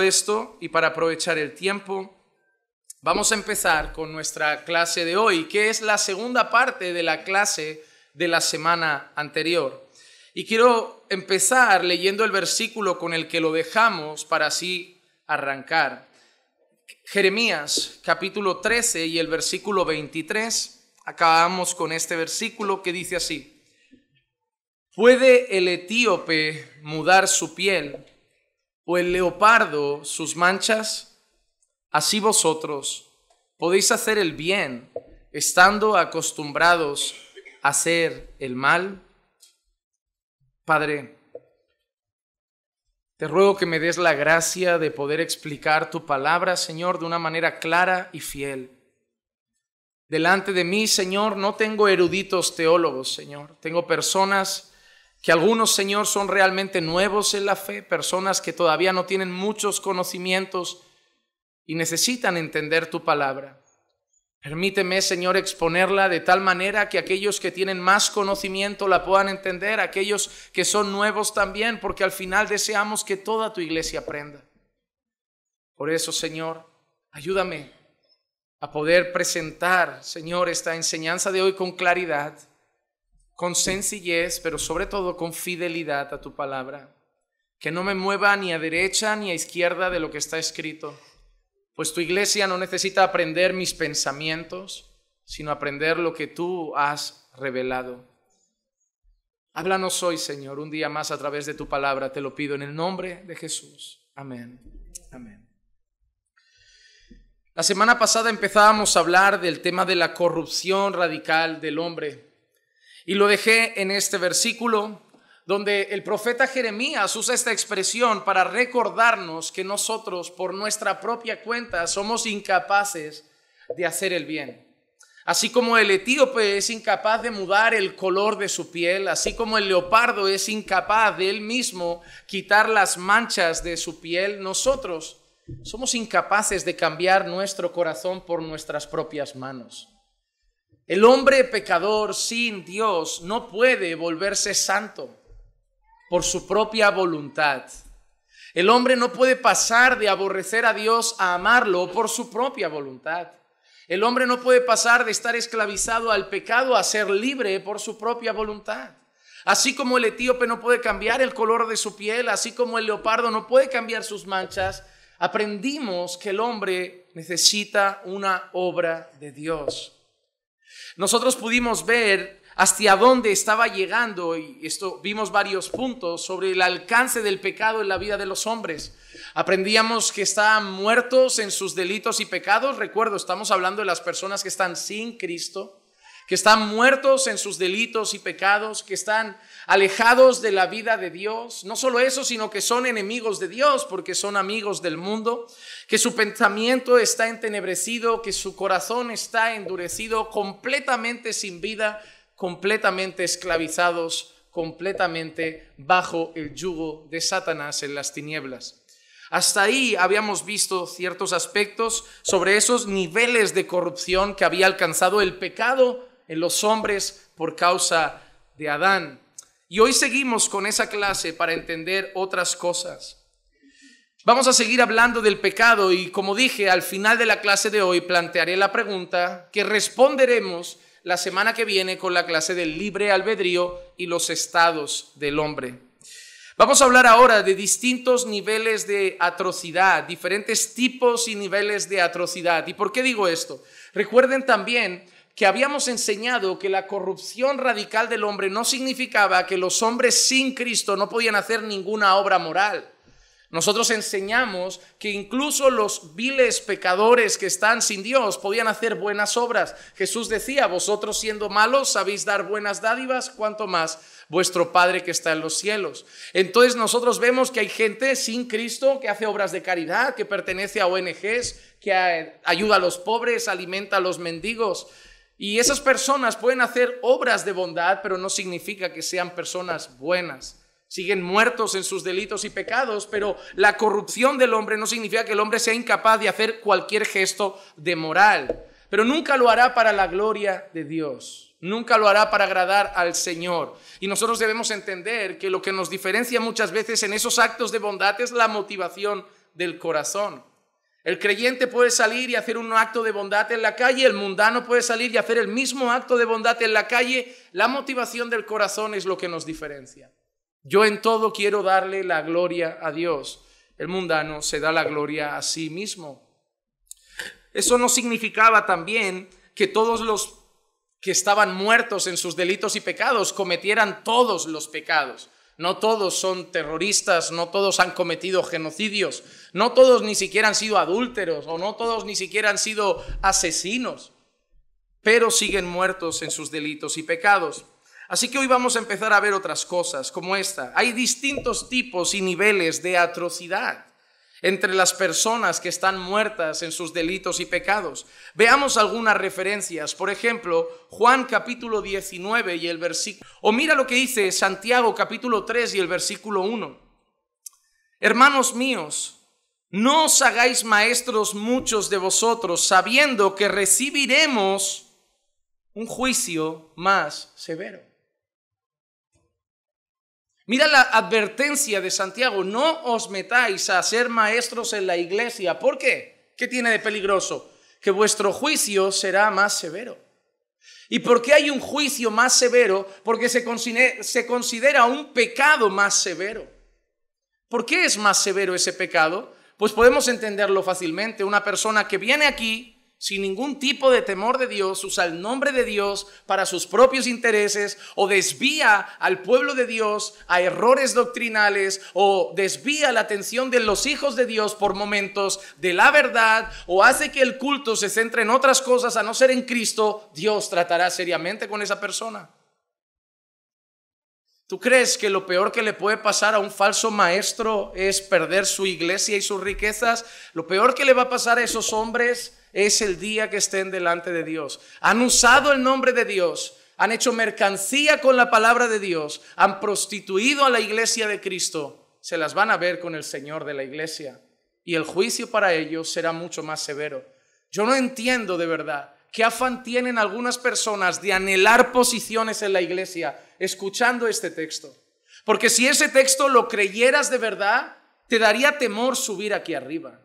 esto, y para aprovechar el tiempo, vamos a empezar con nuestra clase de hoy, que es la segunda parte de la clase de la semana anterior. Y quiero empezar leyendo el versículo con el que lo dejamos para así arrancar. Jeremías capítulo 13 y el versículo 23. Acabamos con este versículo que dice así. ¿Puede el etíope mudar su piel o el leopardo sus manchas, así vosotros podéis hacer el bien estando acostumbrados a hacer el mal. Padre, te ruego que me des la gracia de poder explicar tu palabra, Señor, de una manera clara y fiel. Delante de mí, Señor, no tengo eruditos teólogos, Señor. Tengo personas que algunos, Señor, son realmente nuevos en la fe, personas que todavía no tienen muchos conocimientos y necesitan entender tu palabra. Permíteme, Señor, exponerla de tal manera que aquellos que tienen más conocimiento la puedan entender, aquellos que son nuevos también, porque al final deseamos que toda tu iglesia aprenda. Por eso, Señor, ayúdame a poder presentar, Señor, esta enseñanza de hoy con claridad con sencillez, pero sobre todo con fidelidad a tu palabra, que no me mueva ni a derecha ni a izquierda de lo que está escrito, pues tu iglesia no necesita aprender mis pensamientos, sino aprender lo que tú has revelado. Háblanos hoy, Señor, un día más a través de tu palabra, te lo pido en el nombre de Jesús. Amén. Amén. La semana pasada empezábamos a hablar del tema de la corrupción radical del hombre. Y lo dejé en este versículo donde el profeta Jeremías usa esta expresión para recordarnos que nosotros por nuestra propia cuenta somos incapaces de hacer el bien. Así como el etíope es incapaz de mudar el color de su piel, así como el leopardo es incapaz de él mismo quitar las manchas de su piel, nosotros somos incapaces de cambiar nuestro corazón por nuestras propias manos. El hombre pecador sin Dios no puede volverse santo por su propia voluntad. El hombre no puede pasar de aborrecer a Dios a amarlo por su propia voluntad. El hombre no puede pasar de estar esclavizado al pecado a ser libre por su propia voluntad. Así como el etíope no puede cambiar el color de su piel, así como el leopardo no puede cambiar sus manchas, aprendimos que el hombre necesita una obra de Dios. Nosotros pudimos ver hasta dónde estaba llegando, y esto vimos varios puntos sobre el alcance del pecado en la vida de los hombres. Aprendíamos que están muertos en sus delitos y pecados. Recuerdo, estamos hablando de las personas que están sin Cristo, que están muertos en sus delitos y pecados, que están alejados de la vida de Dios. No solo eso, sino que son enemigos de Dios porque son amigos del mundo, que su pensamiento está entenebrecido, que su corazón está endurecido, completamente sin vida, completamente esclavizados, completamente bajo el yugo de Satanás en las tinieblas. Hasta ahí habíamos visto ciertos aspectos sobre esos niveles de corrupción que había alcanzado el pecado en los hombres por causa de Adán. Y hoy seguimos con esa clase para entender otras cosas. Vamos a seguir hablando del pecado y como dije, al final de la clase de hoy plantearé la pregunta que responderemos la semana que viene con la clase del libre albedrío y los estados del hombre. Vamos a hablar ahora de distintos niveles de atrocidad, diferentes tipos y niveles de atrocidad. ¿Y por qué digo esto? Recuerden también que habíamos enseñado que la corrupción radical del hombre no significaba que los hombres sin Cristo no podían hacer ninguna obra moral. Nosotros enseñamos que incluso los viles pecadores que están sin Dios podían hacer buenas obras. Jesús decía, vosotros siendo malos sabéis dar buenas dádivas, cuanto más vuestro Padre que está en los cielos. Entonces nosotros vemos que hay gente sin Cristo que hace obras de caridad, que pertenece a ONGs, que ayuda a los pobres, alimenta a los mendigos, y esas personas pueden hacer obras de bondad, pero no significa que sean personas buenas. Siguen muertos en sus delitos y pecados, pero la corrupción del hombre no significa que el hombre sea incapaz de hacer cualquier gesto de moral. Pero nunca lo hará para la gloria de Dios. Nunca lo hará para agradar al Señor. Y nosotros debemos entender que lo que nos diferencia muchas veces en esos actos de bondad es la motivación del corazón. El creyente puede salir y hacer un acto de bondad en la calle, el mundano puede salir y hacer el mismo acto de bondad en la calle. La motivación del corazón es lo que nos diferencia. Yo en todo quiero darle la gloria a Dios. El mundano se da la gloria a sí mismo. Eso no significaba también que todos los que estaban muertos en sus delitos y pecados cometieran todos los pecados. No todos son terroristas, no todos han cometido genocidios, no todos ni siquiera han sido adúlteros o no todos ni siquiera han sido asesinos, pero siguen muertos en sus delitos y pecados. Así que hoy vamos a empezar a ver otras cosas como esta. Hay distintos tipos y niveles de atrocidad entre las personas que están muertas en sus delitos y pecados. Veamos algunas referencias, por ejemplo, Juan capítulo 19 y el versículo... O mira lo que dice Santiago capítulo 3 y el versículo 1. Hermanos míos, no os hagáis maestros muchos de vosotros, sabiendo que recibiremos un juicio más severo. Mira la advertencia de Santiago, no os metáis a ser maestros en la iglesia. ¿Por qué? ¿Qué tiene de peligroso? Que vuestro juicio será más severo. ¿Y por qué hay un juicio más severo? Porque se considera, un pecado más severo. ¿Por qué es más severo ese pecado? Pues podemos entenderlo fácilmente. Una persona que viene aquí sin ningún tipo de temor de Dios, usa el nombre de Dios para sus propios intereses o desvía al pueblo de Dios a errores doctrinales o desvía la atención de los hijos de Dios por momentos de la verdad o hace que el culto se centre en otras cosas a no ser en Cristo, Dios tratará seriamente con esa persona. ¿Tú crees que lo peor que le puede pasar a un falso maestro es perder su iglesia y sus riquezas? Lo peor que le va a pasar a esos hombres es el día que estén delante de Dios. Han usado el nombre de Dios, han hecho mercancía con la palabra de Dios, han prostituido a la iglesia de Cristo. Se las van a ver con el Señor de la iglesia y el juicio para ellos será mucho más severo. Yo no entiendo de verdad qué afán tienen algunas personas de anhelar posiciones en la iglesia escuchando este texto. Porque si ese texto lo creyeras de verdad, te daría temor subir aquí arriba.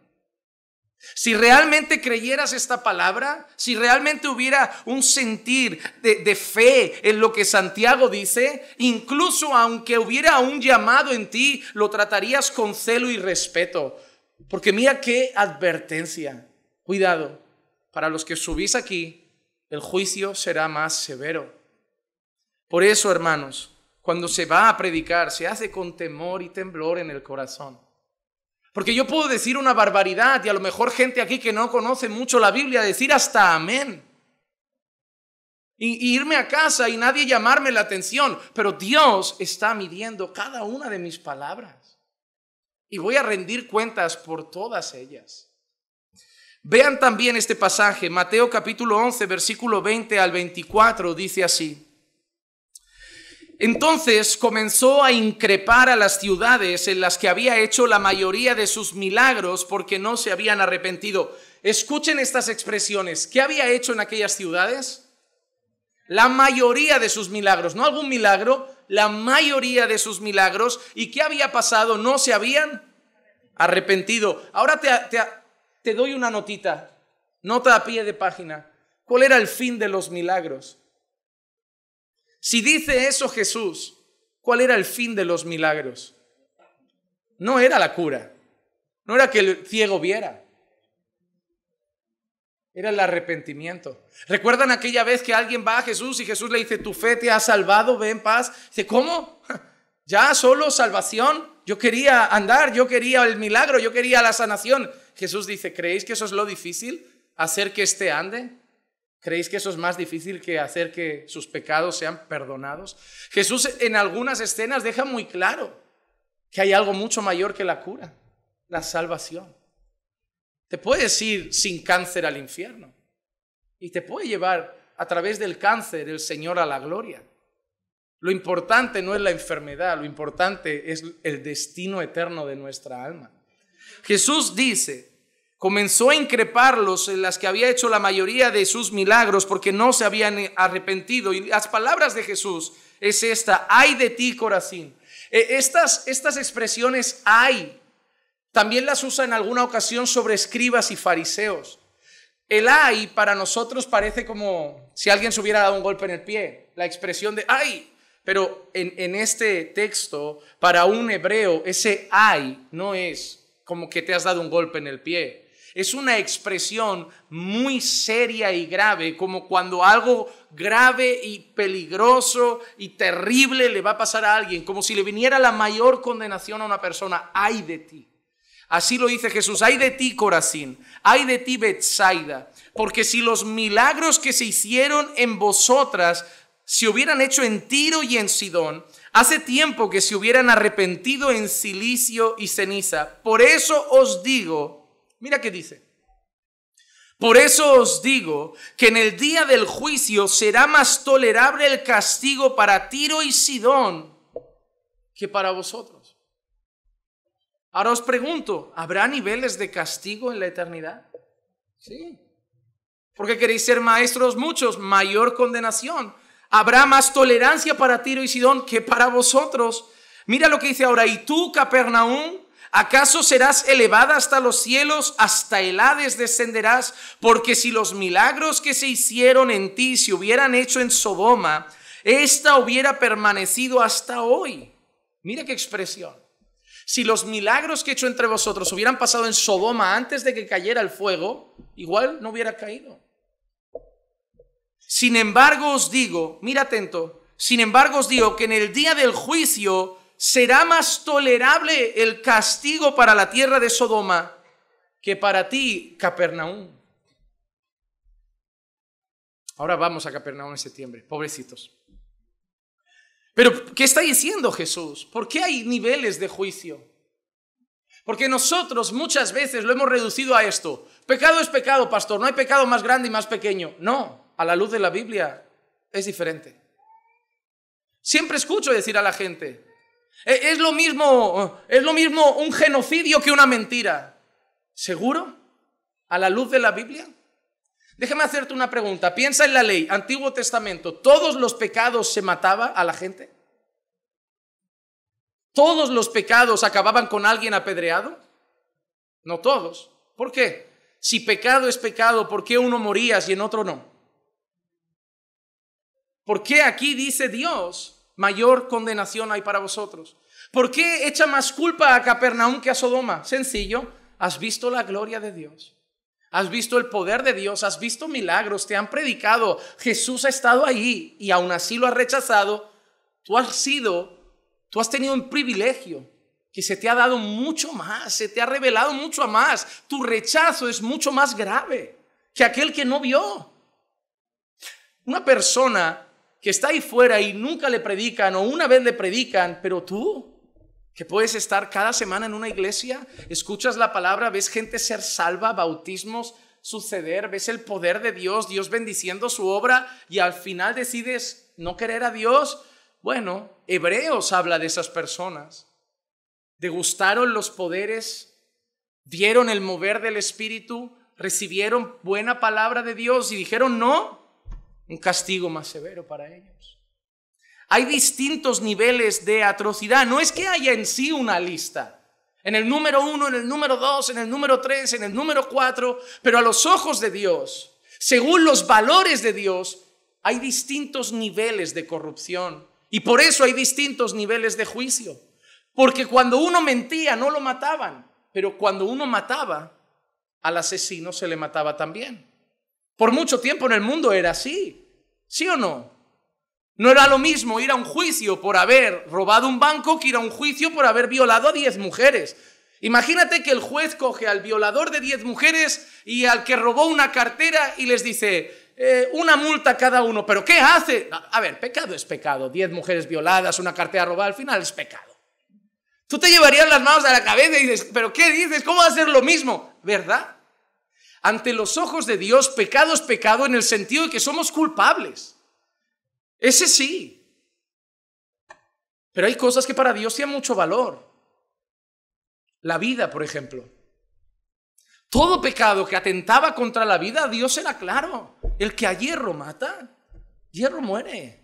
Si realmente creyeras esta palabra, si realmente hubiera un sentir de, fe en lo que Santiago dice, incluso aunque hubiera un llamado en ti, lo tratarías con celo y respeto. Porque mira qué advertencia. Cuidado, para los que subís aquí, el juicio será más severo. Por eso, hermanos, cuando se va a predicar, se hace con temor y temblor en el corazón. Porque yo puedo decir una barbaridad y a lo mejor gente aquí que no conoce mucho la Biblia decir hasta amén. Y, y irme a casa y nadie llamarme la atención. Pero Dios está midiendo cada una de mis palabras. Y voy a rendir cuentas por todas ellas. Vean también este pasaje, Mateo capítulo 11, versículo 20 al 24, dice así. Entonces comenzó a increpar a las ciudades en las que había hecho la mayoría de sus milagros porque no se habían arrepentido. Escuchen estas expresiones. ¿Qué había hecho en aquellas ciudades? La mayoría de sus milagros, no algún milagro, la mayoría de sus milagros. ¿Y qué había pasado? No se habían arrepentido. Ahora te, te, te doy una notita, nota a pie de página. ¿Cuál era el fin de los milagros? Si dice eso Jesús, ¿cuál era el fin de los milagros? No era la cura, no era que el ciego viera, era el arrepentimiento. ¿Recuerdan aquella vez que alguien va a Jesús y Jesús le dice, tu fe te ha salvado, ve en paz? Dice, ¿cómo? ¿Ya solo salvación? Yo quería andar, yo quería el milagro, yo quería la sanación. Jesús dice, ¿creéis que eso es lo difícil? ¿Hacer que éste ande? ¿Creéis que eso es más difícil que hacer que sus pecados sean perdonados? Jesús en algunas escenas deja muy claro que hay algo mucho mayor que la cura, la salvación. Te puedes ir sin cáncer al infierno y te puede llevar a través del cáncer el Señor a la gloria. Lo importante no es la enfermedad, lo importante es el destino eterno de nuestra alma. Jesús dice, comenzó a increparlos en las que había hecho la mayoría de sus milagros porque no se habían arrepentido. Y las palabras de Jesús es esta, ay de ti Corazín. E, estas, estas expresiones ay también las usa en alguna ocasión sobre escribas y fariseos. El ay para nosotros parece como si alguien se hubiera dado un golpe en el pie, la expresión de ay, pero en, en este texto para un hebreo ese ay no es como que te has dado un golpe en el pie. Es una expresión muy seria y grave, como cuando algo grave y peligroso y terrible le va a pasar a alguien, como si le viniera la mayor condenación a una persona, ay de ti. Así lo dice Jesús, ay de ti Corazín, ay de ti Betsaida, porque si los milagros que se hicieron en vosotras se hubieran hecho en Tiro y en Sidón, hace tiempo que se hubieran arrepentido en silicio y ceniza. Por eso os digo, Mira qué dice. Por eso os digo que en el día del juicio será más tolerable el castigo para Tiro y Sidón que para vosotros. Ahora os pregunto, ¿habrá niveles de castigo en la eternidad? Sí. Porque queréis ser maestros muchos, mayor condenación. Habrá más tolerancia para Tiro y Sidón que para vosotros. Mira lo que dice ahora, y tú, Capernaum, ¿Acaso serás elevada hasta los cielos? Hasta el Hades descenderás, porque si los milagros que se hicieron en ti se hubieran hecho en Sodoma, ésta hubiera permanecido hasta hoy. Mira qué expresión. Si los milagros que he hecho entre vosotros hubieran pasado en Sodoma antes de que cayera el fuego, igual no hubiera caído. Sin embargo os digo, mira atento, sin embargo os digo que en el día del juicio será más tolerable el castigo para la tierra de Sodoma que para ti, Capernaum. Ahora vamos a Capernaum en septiembre, pobrecitos. Pero, ¿qué está diciendo Jesús? ¿Por qué hay niveles de juicio? Porque nosotros muchas veces lo hemos reducido a esto. Pecado es pecado, pastor. No hay pecado más grande y más pequeño. No, a la luz de la Biblia es diferente. Siempre escucho decir a la gente, eh, es lo mismo, eh, es lo mismo un genocidio que una mentira. ¿Seguro? ¿A la luz de la Biblia? Déjame hacerte una pregunta. Piensa en la ley, Antiguo Testamento. ¿Todos los pecados se mataba a la gente? ¿Todos los pecados acababan con alguien apedreado? No todos. ¿Por qué? Si pecado es pecado, ¿por qué uno moría y en otro no? ¿Por qué aquí dice Dios mayor condenación hay para vosotros. ¿Por qué echa más culpa a Capernaum que a Sodoma? Sencillo, has visto la gloria de Dios. Has visto el poder de Dios, has visto milagros, te han predicado, Jesús ha estado ahí y aún así lo has rechazado. Tú has sido, tú has tenido un privilegio que se te ha dado mucho más, se te ha revelado mucho más. Tu rechazo es mucho más grave que aquel que no vio. Una persona que está ahí fuera y nunca le predican o una vez le predican, pero tú, que puedes estar cada semana en una iglesia, escuchas la palabra, ves gente ser salva, bautismos suceder, ves el poder de Dios, Dios bendiciendo su obra y al final decides no querer a Dios. Bueno, Hebreos habla de esas personas. Degustaron los poderes, vieron el mover del Espíritu, recibieron buena palabra de Dios y dijeron no, un castigo más severo para ellos. Hay distintos niveles de atrocidad. No es que haya en sí una lista. En el número uno, en el número dos, en el número tres, en el número cuatro. Pero a los ojos de Dios, según los valores de Dios, hay distintos niveles de corrupción. Y por eso hay distintos niveles de juicio. Porque cuando uno mentía no lo mataban, pero cuando uno mataba, al asesino se le mataba también. Por mucho tiempo en el mundo era así. ¿Sí o no? No era lo mismo ir a un juicio por haber robado un banco que ir a un juicio por haber violado a 10 mujeres. Imagínate que el juez coge al violador de 10 mujeres y al que robó una cartera y les dice eh, una multa cada uno. ¿Pero qué hace? A ver, pecado es pecado. 10 mujeres violadas, una cartera robada, al final es pecado. Tú te llevarías las manos a la cabeza y dices, ¿pero qué dices? ¿Cómo va a ser lo mismo? ¿Verdad? Ante los ojos de Dios, pecado es pecado en el sentido de que somos culpables. Ese sí. Pero hay cosas que para Dios tienen mucho valor. La vida, por ejemplo. Todo pecado que atentaba contra la vida, Dios era claro. El que a hierro mata, hierro muere.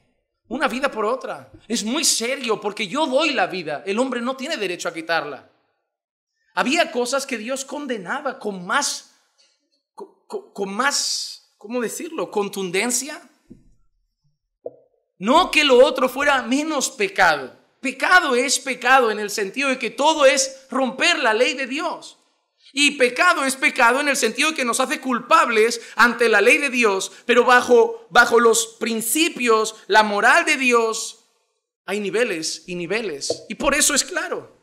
Una vida por otra. Es muy serio porque yo doy la vida. El hombre no tiene derecho a quitarla. Había cosas que Dios condenaba con más con, más, ¿cómo decirlo?, contundencia. No que lo otro fuera menos pecado. Pecado es pecado en el sentido de que todo es romper la ley de Dios. Y pecado es pecado en el sentido de que nos hace culpables ante la ley de Dios, pero bajo, bajo los principios, la moral de Dios, hay niveles y niveles. Y por eso es claro.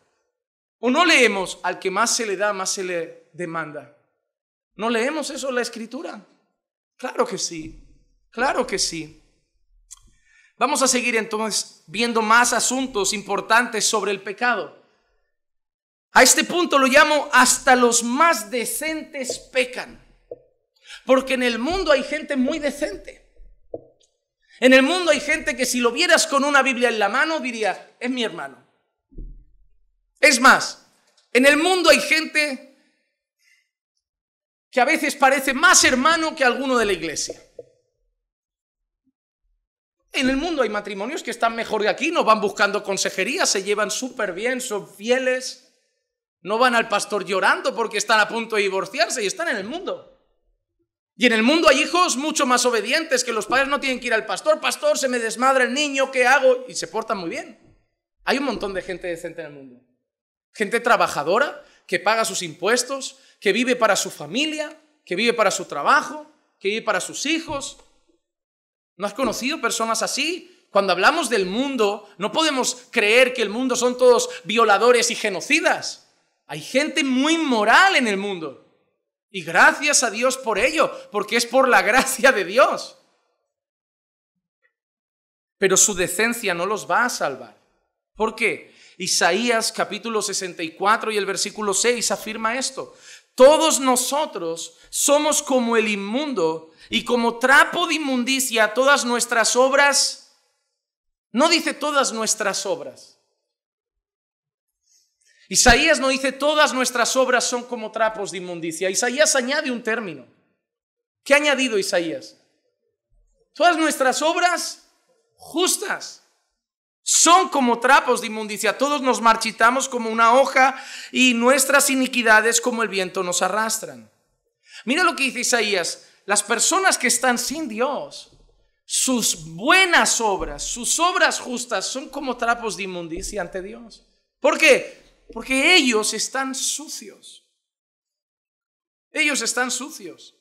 O no leemos, al que más se le da, más se le demanda. ¿No leemos eso en la escritura? Claro que sí, claro que sí. Vamos a seguir entonces viendo más asuntos importantes sobre el pecado. A este punto lo llamo hasta los más decentes pecan. Porque en el mundo hay gente muy decente. En el mundo hay gente que si lo vieras con una Biblia en la mano diría, es mi hermano. Es más, en el mundo hay gente que a veces parece más hermano que alguno de la iglesia. En el mundo hay matrimonios que están mejor que aquí, no van buscando consejería, se llevan súper bien, son fieles, no van al pastor llorando porque están a punto de divorciarse y están en el mundo. Y en el mundo hay hijos mucho más obedientes que los padres no tienen que ir al pastor, pastor, se me desmadra el niño, ¿qué hago? Y se portan muy bien. Hay un montón de gente decente en el mundo. Gente trabajadora que paga sus impuestos, que vive para su familia, que vive para su trabajo, que vive para sus hijos. ¿No has conocido personas así? Cuando hablamos del mundo, no podemos creer que el mundo son todos violadores y genocidas. Hay gente muy moral en el mundo. Y gracias a Dios por ello, porque es por la gracia de Dios. Pero su decencia no los va a salvar. ¿Por qué? Isaías capítulo 64 y el versículo 6 afirma esto. Todos nosotros somos como el inmundo y como trapo de inmundicia todas nuestras obras. No dice todas nuestras obras. Isaías no dice todas nuestras obras son como trapos de inmundicia. Isaías añade un término. ¿Qué ha añadido Isaías? Todas nuestras obras justas. Son como trapos de inmundicia, todos nos marchitamos como una hoja y nuestras iniquidades como el viento nos arrastran. Mira lo que dice Isaías, las personas que están sin Dios, sus buenas obras, sus obras justas son como trapos de inmundicia ante Dios. ¿Por qué? Porque ellos están sucios. Ellos están sucios.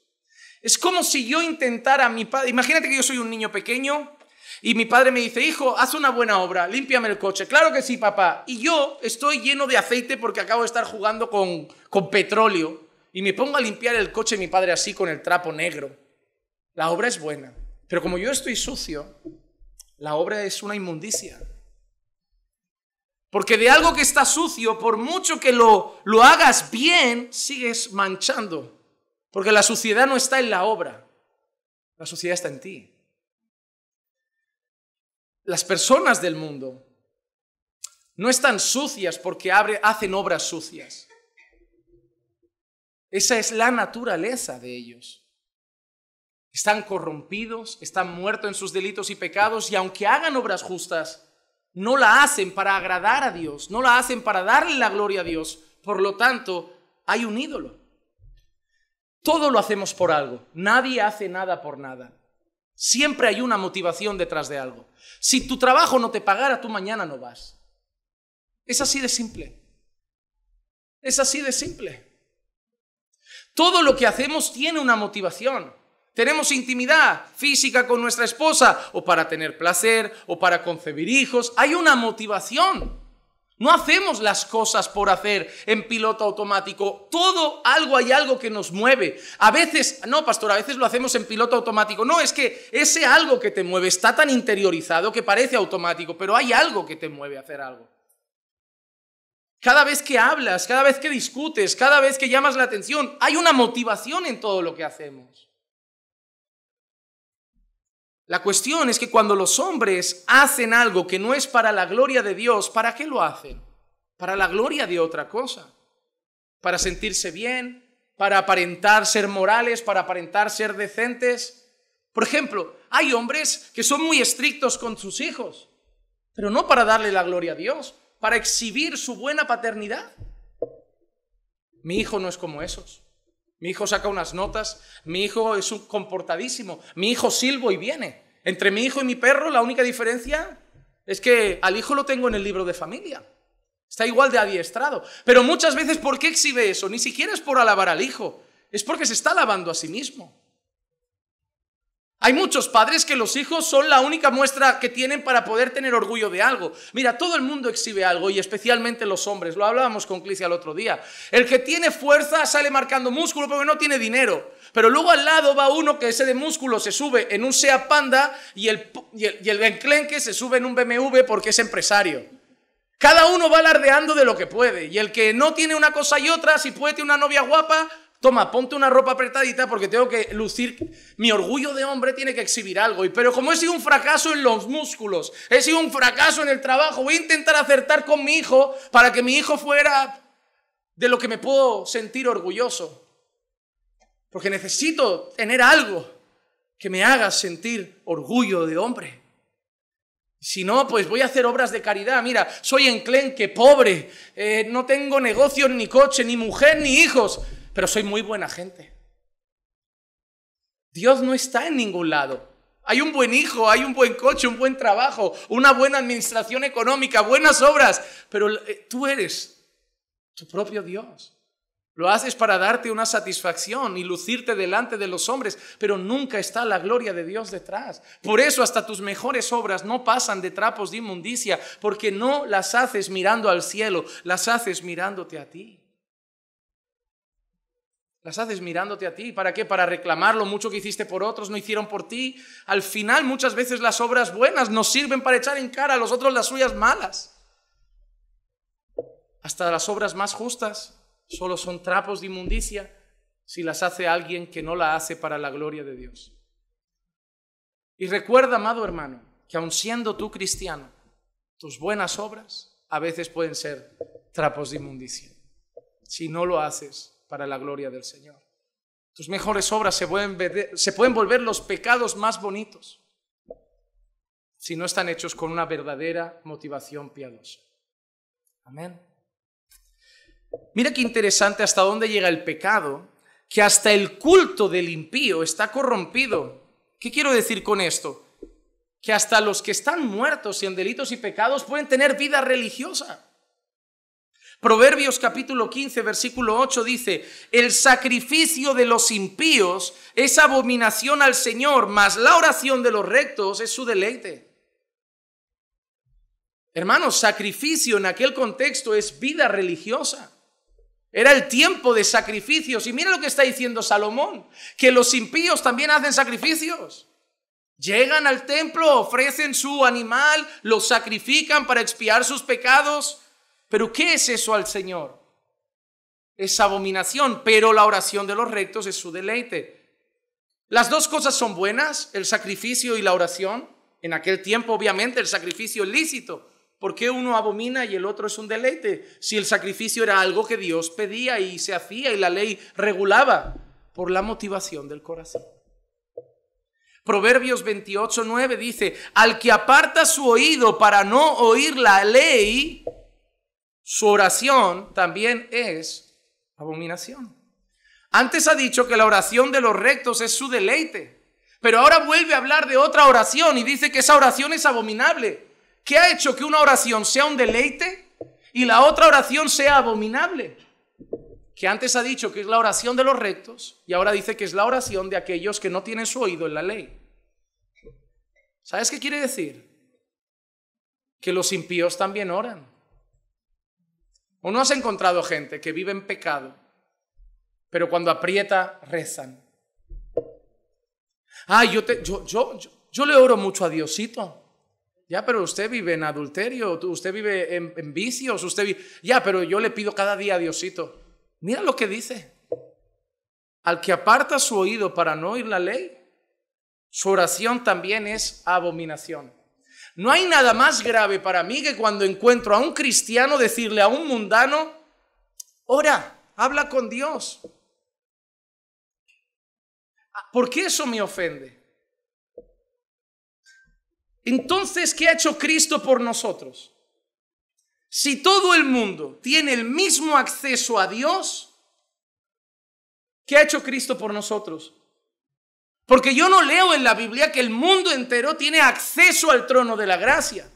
Es como si yo intentara a mi padre, imagínate que yo soy un niño pequeño y mi padre me dice, hijo, haz una buena obra, límpiame el coche. Claro que sí, papá. Y yo estoy lleno de aceite porque acabo de estar jugando con, petróleo. Y me pongo a limpiar el coche mi padre así con el trapo negro. La obra es buena. Pero como yo estoy sucio, la obra es una inmundicia. Porque de algo que está sucio, por mucho que lo, lo hagas bien, sigues manchando. Porque la suciedad no está en la obra, la suciedad está en ti las personas del mundo no están sucias porque hacen obras sucias. Esa es la naturaleza de ellos. Están corrompidos, están muertos en sus delitos y pecados y aunque hagan obras justas, no la hacen para agradar a Dios, no la hacen para darle la gloria a Dios. Por lo tanto, hay un ídolo. Todo lo hacemos por algo. Nadie hace nada por nada. Siempre hay una motivación detrás de algo. Si tu trabajo no te pagara, tú mañana no vas. Es así de simple. Es así de simple. Todo lo que hacemos tiene una motivación. Tenemos intimidad física con nuestra esposa o para tener placer o para concebir hijos. Hay una motivación. No hacemos las cosas por hacer en piloto automático. Todo algo hay algo que nos mueve. A veces, no, pastor, a veces lo hacemos en piloto automático. No, es que ese algo que te mueve está tan interiorizado que parece automático, pero hay algo que te mueve a hacer algo. Cada vez que hablas, cada vez que discutes, cada vez que llamas la atención, hay una motivación en todo lo que hacemos. La cuestión es que cuando los hombres hacen algo que no es para la gloria de Dios, ¿para qué lo hacen? Para la gloria de otra cosa. Para sentirse bien, para aparentar ser morales, para aparentar ser decentes. Por ejemplo, hay hombres que son muy estrictos con sus hijos, pero no para darle la gloria a Dios, para exhibir su buena paternidad. Mi hijo no es como esos. Mi hijo saca unas notas, mi hijo es un comportadísimo, mi hijo silbo y viene entre mi hijo y mi perro la única diferencia es que al hijo lo tengo en el libro de familia. Está igual de adiestrado. Pero muchas veces, ¿por qué exhibe eso? Ni siquiera es por alabar al hijo, es porque se está alabando a sí mismo. Hay muchos padres que los hijos son la única muestra que tienen para poder tener orgullo de algo. Mira, todo el mundo exhibe algo y especialmente los hombres. Lo hablábamos con Clicia el otro día. El que tiene fuerza sale marcando músculo porque no tiene dinero. Pero luego al lado va uno que ese de músculo se sube en un SEA Panda y el, y el, enclenque se sube en un BMW porque es empresario. Cada uno va alardeando de lo que puede. Y el que no tiene una cosa y otra, si puede, tener una novia guapa, Toma, ponte una ropa apretadita porque tengo que lucir. Mi orgullo de hombre tiene que exhibir algo. Pero como he sido un fracaso en los músculos, he sido un fracaso en el trabajo, voy a intentar acertar con mi hijo para que mi hijo fuera de lo que me puedo sentir orgulloso. Porque necesito tener algo que me haga sentir orgullo de hombre. Si no, pues voy a hacer obras de caridad. Mira, soy enclenque, pobre, eh, no tengo negocios, ni coche, ni mujer, ni hijos pero soy muy buena gente. Dios no está en ningún lado. Hay un buen hijo, hay un buen coche, un buen trabajo, una buena administración económica, buenas obras, pero eh, tú eres tu propio Dios. Lo haces para darte una satisfacción y lucirte delante de los hombres, pero nunca está la gloria de Dios detrás. Por eso hasta tus mejores obras no pasan de trapos de inmundicia, porque no las haces mirando al cielo, las haces mirándote a ti. Las haces mirándote a ti. ¿Para qué? Para reclamar lo mucho que hiciste por otros, no hicieron por ti. Al final muchas veces las obras buenas nos sirven para echar en cara a los otros las suyas malas. Hasta las obras más justas solo son trapos de inmundicia si las hace alguien que no la hace para la gloria de Dios. Y recuerda, amado hermano, que aun siendo tú cristiano, tus buenas obras a veces pueden ser trapos de inmundicia si no lo haces para la gloria del Señor. Tus mejores obras se pueden, se pueden volver los pecados más bonitos si no están hechos con una verdadera motivación piadosa. Amén. Mira qué interesante hasta dónde llega el pecado, que hasta el culto del impío está corrompido. ¿Qué quiero decir con esto? Que hasta los que están muertos en delitos y pecados pueden tener vida religiosa. Proverbios capítulo 15, versículo 8 dice, el sacrificio de los impíos es abominación al Señor, mas la oración de los rectos es su deleite. Hermanos, sacrificio en aquel contexto es vida religiosa. Era el tiempo de sacrificios. Y mira lo que está diciendo Salomón, que los impíos también hacen sacrificios. Llegan al templo, ofrecen su animal, lo sacrifican para expiar sus pecados. Pero ¿qué es eso al Señor? Es abominación, pero la oración de los rectos es su deleite. Las dos cosas son buenas, el sacrificio y la oración. En aquel tiempo, obviamente, el sacrificio es lícito. ¿Por qué uno abomina y el otro es un deleite? Si el sacrificio era algo que Dios pedía y se hacía y la ley regulaba por la motivación del corazón. Proverbios 28, 9 dice, al que aparta su oído para no oír la ley, su oración también es abominación. Antes ha dicho que la oración de los rectos es su deleite, pero ahora vuelve a hablar de otra oración y dice que esa oración es abominable. ¿Qué ha hecho que una oración sea un deleite y la otra oración sea abominable? Que antes ha dicho que es la oración de los rectos y ahora dice que es la oración de aquellos que no tienen su oído en la ley. ¿Sabes qué quiere decir? Que los impíos también oran. ¿O no has encontrado gente que vive en pecado, pero cuando aprieta, rezan? Ay, yo, te, yo, yo, le oro mucho a Diosito. Ya, pero usted vive en adulterio, usted vive en, vicios, usted Ya, pero yo le pido cada día a Diosito. Mira lo que dice. Al que aparta su oído para no oír la ley, su oración también es abominación. No hay nada más grave para mí que cuando encuentro a un cristiano decirle a un mundano, ora, habla con Dios. ¿Por qué eso me ofende? Entonces, ¿qué ha hecho Cristo por nosotros? Si todo el mundo tiene el mismo acceso a Dios, ¿qué ha hecho Cristo por nosotros? Porque yo no leo en la Biblia que el mundo entero tiene acceso al trono de la gracia.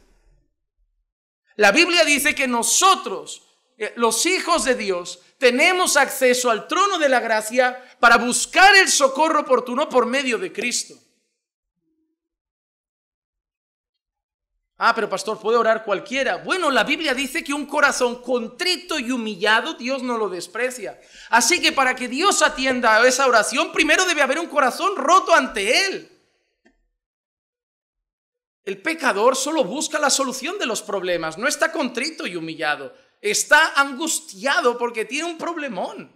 La Biblia dice que nosotros, eh, los hijos de Dios, tenemos acceso al trono de la gracia para buscar el socorro oportuno por medio de Cristo. Ah, pero pastor, puede orar cualquiera. Bueno, la Biblia dice que un corazón contrito y humillado Dios no lo desprecia. Así que para que Dios atienda a esa oración, primero debe haber un corazón roto ante Él. El pecador solo busca la solución de los problemas, no está contrito y humillado, está angustiado porque tiene un problemón.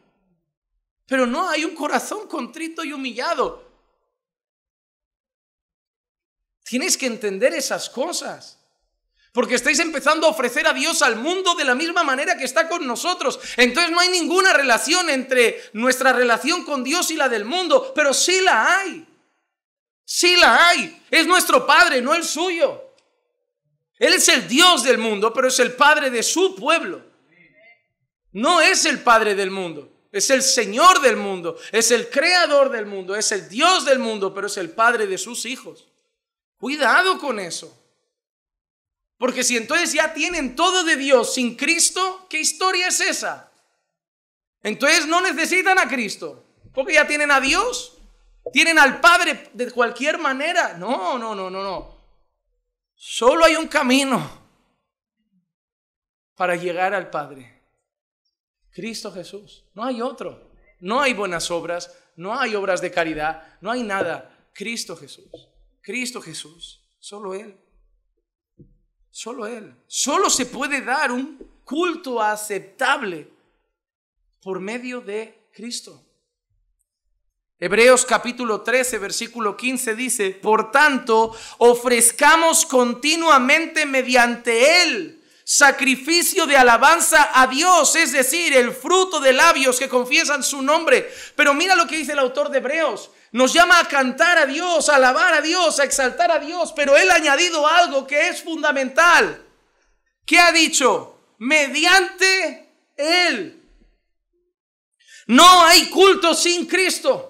Pero no hay un corazón contrito y humillado. Tienes que entender esas cosas. Porque estáis empezando a ofrecer a Dios al mundo de la misma manera que está con nosotros. Entonces no hay ninguna relación entre nuestra relación con Dios y la del mundo, pero sí la hay. Sí la hay. Es nuestro Padre, no el suyo. Él es el Dios del mundo, pero es el Padre de su pueblo. No es el Padre del mundo, es el Señor del mundo, es el Creador del mundo, es el Dios del mundo, pero es el Padre de sus hijos. Cuidado con eso. Porque si entonces ya tienen todo de Dios sin Cristo, ¿qué historia es esa? Entonces no necesitan a Cristo, porque ya tienen a Dios, tienen al Padre de cualquier manera. No, no, no, no, no. Solo hay un camino para llegar al Padre. Cristo Jesús. No hay otro. No hay buenas obras, no hay obras de caridad, no hay nada. Cristo Jesús. Cristo Jesús, solo Él. Solo Él. Solo se puede dar un culto aceptable por medio de Cristo. Hebreos capítulo 13, versículo 15 dice, por tanto, ofrezcamos continuamente mediante Él sacrificio de alabanza a Dios, es decir, el fruto de labios que confiesan su nombre. Pero mira lo que dice el autor de Hebreos, nos llama a cantar a Dios, a alabar a Dios, a exaltar a Dios, pero Él ha añadido algo que es fundamental. ¿Qué ha dicho? Mediante Él. No hay culto sin Cristo.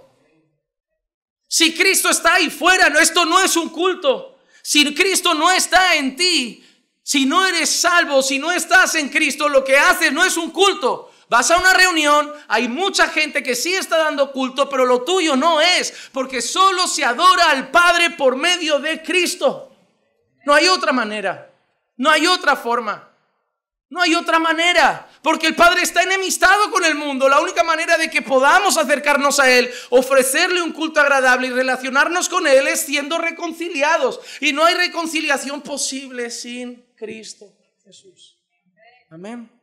Si Cristo está ahí fuera, esto no es un culto. Si Cristo no está en ti, si no eres salvo, si no estás en Cristo, lo que haces no es un culto, Vas a una reunión, hay mucha gente que sí está dando culto, pero lo tuyo no es, porque solo se adora al Padre por medio de Cristo. No hay otra manera, no hay otra forma, no hay otra manera, porque el Padre está enemistado con el mundo. La única manera de que podamos acercarnos a Él, ofrecerle un culto agradable y relacionarnos con Él es siendo reconciliados. Y no hay reconciliación posible sin Cristo Jesús. Amén.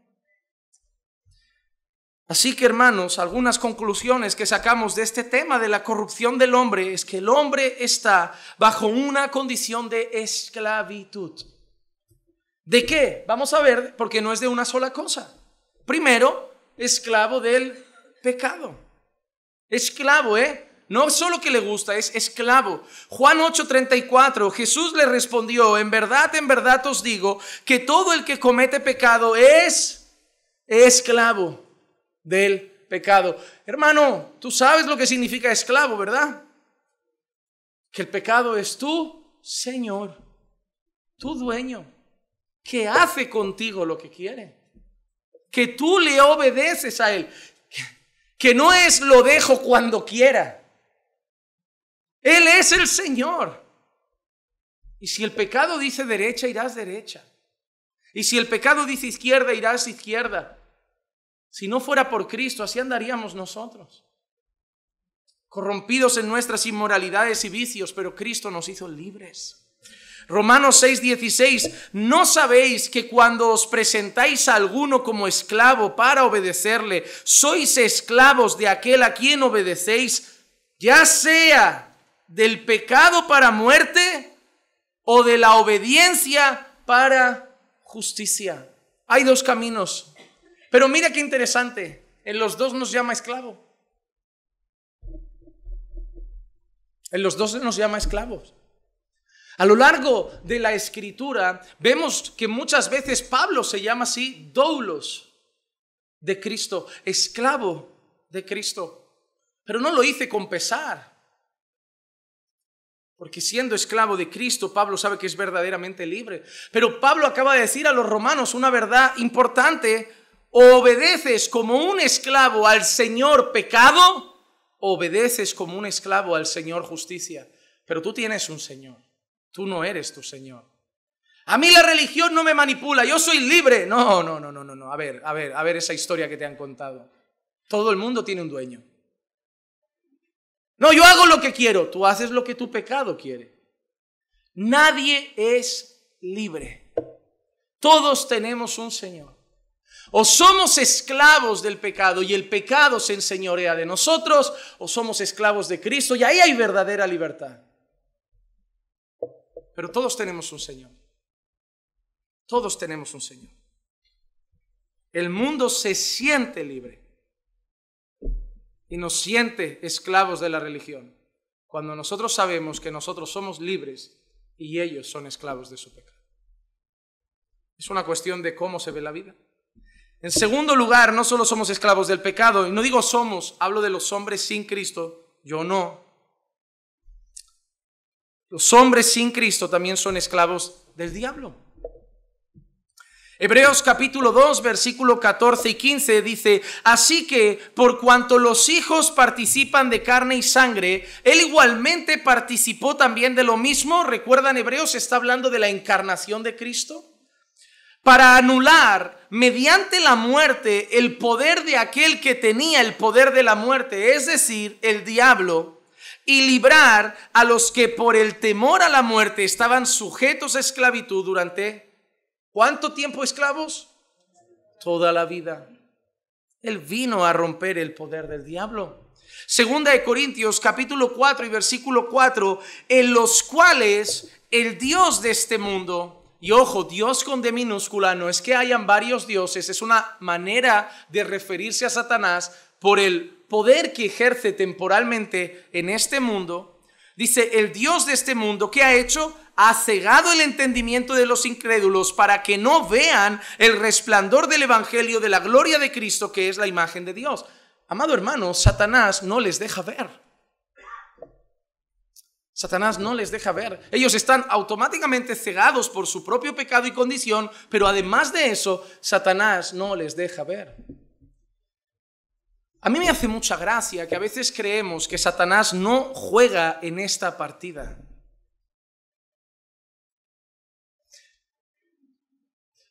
Así que hermanos, algunas conclusiones que sacamos de este tema de la corrupción del hombre es que el hombre está bajo una condición de esclavitud. ¿De qué? Vamos a ver, porque no es de una sola cosa. Primero, esclavo del pecado. Esclavo, ¿eh? No solo que le gusta, es esclavo. Juan 8:34, Jesús le respondió, en verdad, en verdad os digo que todo el que comete pecado es esclavo del pecado. Hermano, tú sabes lo que significa esclavo, ¿verdad? Que el pecado es tu Señor, tu dueño, que hace contigo lo que quiere, que tú le obedeces a Él, que no es lo dejo cuando quiera. Él es el Señor. Y si el pecado dice derecha, irás derecha. Y si el pecado dice izquierda, irás izquierda. Si no fuera por Cristo, así andaríamos nosotros, corrompidos en nuestras inmoralidades y vicios, pero Cristo nos hizo libres. Romanos 6:16, no sabéis que cuando os presentáis a alguno como esclavo para obedecerle, sois esclavos de aquel a quien obedecéis, ya sea del pecado para muerte o de la obediencia para justicia. Hay dos caminos pero mira qué interesante, en los dos nos llama esclavo. En los dos nos llama esclavos. A lo largo de la escritura vemos que muchas veces Pablo se llama así doulos de Cristo, esclavo de Cristo. Pero no lo hice con pesar. Porque siendo esclavo de Cristo, Pablo sabe que es verdaderamente libre. Pero Pablo acaba de decir a los romanos una verdad importante obedeces como un esclavo al Señor pecado, obedeces como un esclavo al Señor justicia. Pero tú tienes un Señor, tú no eres tu Señor. A mí la religión no me manipula, yo soy libre. No, no, no, no, no, no. A ver, a ver, a ver esa historia que te han contado. Todo el mundo tiene un dueño. No, yo hago lo que quiero, tú haces lo que tu pecado quiere. Nadie es libre. Todos tenemos un Señor. O somos esclavos del pecado y el pecado se enseñorea de nosotros, o somos esclavos de Cristo y ahí hay verdadera libertad. Pero todos tenemos un Señor. Todos tenemos un Señor. El mundo se siente libre y nos siente esclavos de la religión cuando nosotros sabemos que nosotros somos libres y ellos son esclavos de su pecado. Es una cuestión de cómo se ve la vida. En segundo lugar, no solo somos esclavos del pecado, y no digo somos, hablo de los hombres sin Cristo, yo no. Los hombres sin Cristo también son esclavos del diablo. Hebreos capítulo 2, versículo 14 y 15 dice, así que por cuanto los hijos participan de carne y sangre, él igualmente participó también de lo mismo. ¿Recuerdan Hebreos? Está hablando de la encarnación de Cristo. Para anular mediante la muerte el poder de aquel que tenía el poder de la muerte, es decir, el diablo, y librar a los que por el temor a la muerte estaban sujetos a esclavitud durante cuánto tiempo esclavos? Toda la vida. Él vino a romper el poder del diablo. Segunda de Corintios capítulo 4 y versículo 4, en los cuales el Dios de este mundo y ojo, Dios con D minúscula no es que hayan varios dioses, es una manera de referirse a Satanás por el poder que ejerce temporalmente en este mundo. Dice, el Dios de este mundo, que ha hecho? Ha cegado el entendimiento de los incrédulos para que no vean el resplandor del Evangelio de la gloria de Cristo, que es la imagen de Dios. Amado hermano, Satanás no les deja ver. Satanás no les deja ver. Ellos están automáticamente cegados por su propio pecado y condición, pero además de eso, Satanás no les deja ver. A mí me hace mucha gracia que a veces creemos que Satanás no juega en esta partida.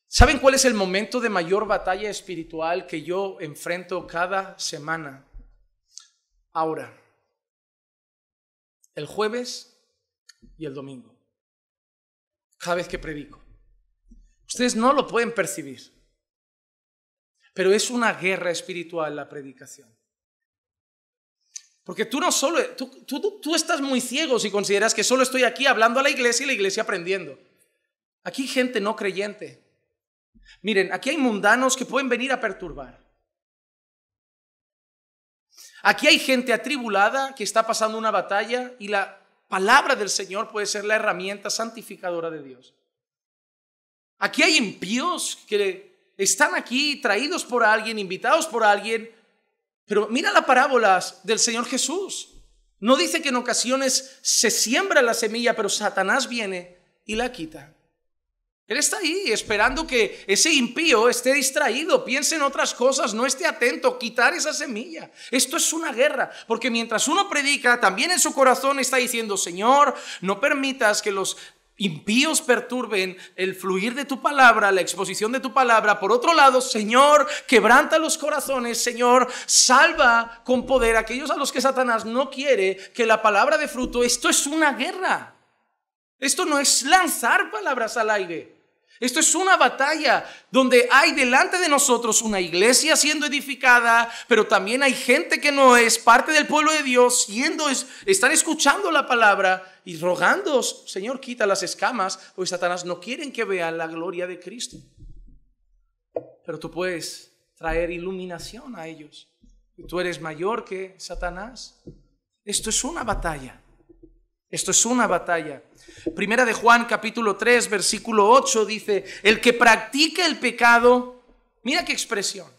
¿Saben cuál es el momento de mayor batalla espiritual que yo enfrento cada semana? Ahora el jueves y el domingo, cada vez que predico. Ustedes no lo pueden percibir, pero es una guerra espiritual la predicación. Porque tú no solo, tú, tú, estás muy ciego si consideras que solo estoy aquí hablando a la iglesia y la iglesia aprendiendo. Aquí hay gente no creyente. Miren, aquí hay mundanos que pueden venir a perturbar. Aquí hay gente atribulada que está pasando una batalla y la palabra del Señor puede ser la herramienta santificadora de Dios. Aquí hay impíos que están aquí traídos por alguien, invitados por alguien, pero mira las parábolas del Señor Jesús. No dice que en ocasiones se siembra la semilla, pero Satanás viene y la quita. Él está ahí esperando que ese impío esté distraído, piense en otras cosas, no esté atento, quitar esa semilla. Esto es una guerra, porque mientras uno predica, también en su corazón está diciendo, Señor, no permitas que los impíos perturben el fluir de tu palabra, la exposición de tu palabra. Por otro lado, Señor, quebranta los corazones, Señor, salva con poder a aquellos a los que Satanás no quiere que la palabra de fruto. Esto es una guerra. Esto no es lanzar palabras al aire. Esto es una batalla donde hay delante de nosotros una iglesia siendo edificada, pero también hay gente que no es parte del pueblo de Dios, siendo, están escuchando la palabra y rogando, Señor, quita las escamas, porque Satanás no quieren que vean la gloria de Cristo. Pero tú puedes traer iluminación a ellos. y Tú eres mayor que Satanás. Esto es una batalla. Esto es una batalla. Primera de Juan capítulo 3 versículo 8 dice, el que practica el pecado, mira qué expresión,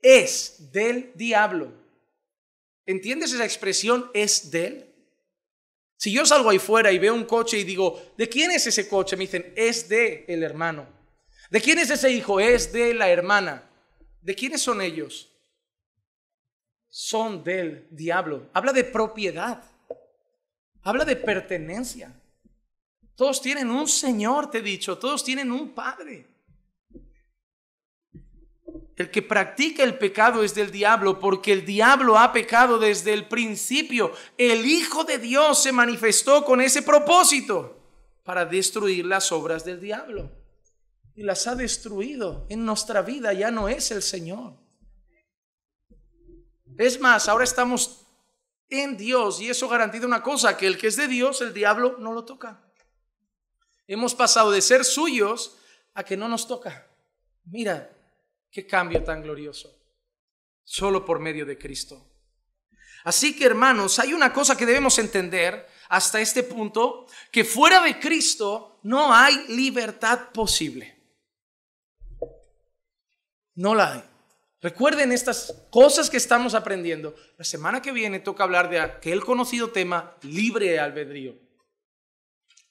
es del diablo. ¿Entiendes esa expresión? Es del. Si yo salgo ahí fuera y veo un coche y digo, ¿de quién es ese coche? Me dicen, es de el hermano. ¿De quién es ese hijo? Es de la hermana. ¿De quiénes son ellos? Son del diablo. Habla de propiedad. Habla de pertenencia. Todos tienen un Señor, te he dicho, todos tienen un Padre. El que practica el pecado es del diablo, porque el diablo ha pecado desde el principio. El Hijo de Dios se manifestó con ese propósito para destruir las obras del diablo. Y las ha destruido. En nuestra vida ya no es el Señor. Es más, ahora estamos en Dios. Y eso garantiza una cosa, que el que es de Dios, el diablo no lo toca. Hemos pasado de ser suyos a que no nos toca. Mira, qué cambio tan glorioso. Solo por medio de Cristo. Así que hermanos, hay una cosa que debemos entender hasta este punto, que fuera de Cristo no hay libertad posible. No la hay. Recuerden estas cosas que estamos aprendiendo. La semana que viene toca hablar de aquel conocido tema libre albedrío.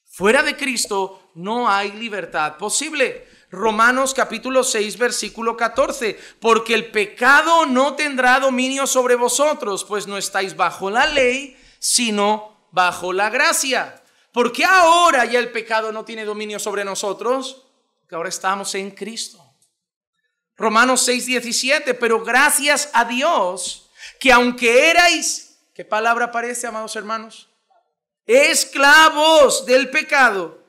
Fuera de Cristo no hay libertad posible. Romanos capítulo 6 versículo 14, porque el pecado no tendrá dominio sobre vosotros, pues no estáis bajo la ley, sino bajo la gracia. Porque ahora ya el pecado no tiene dominio sobre nosotros? Porque ahora estamos en Cristo. Romanos 6:17, pero gracias a Dios que aunque erais, ¿qué palabra parece, amados hermanos? Esclavos del pecado,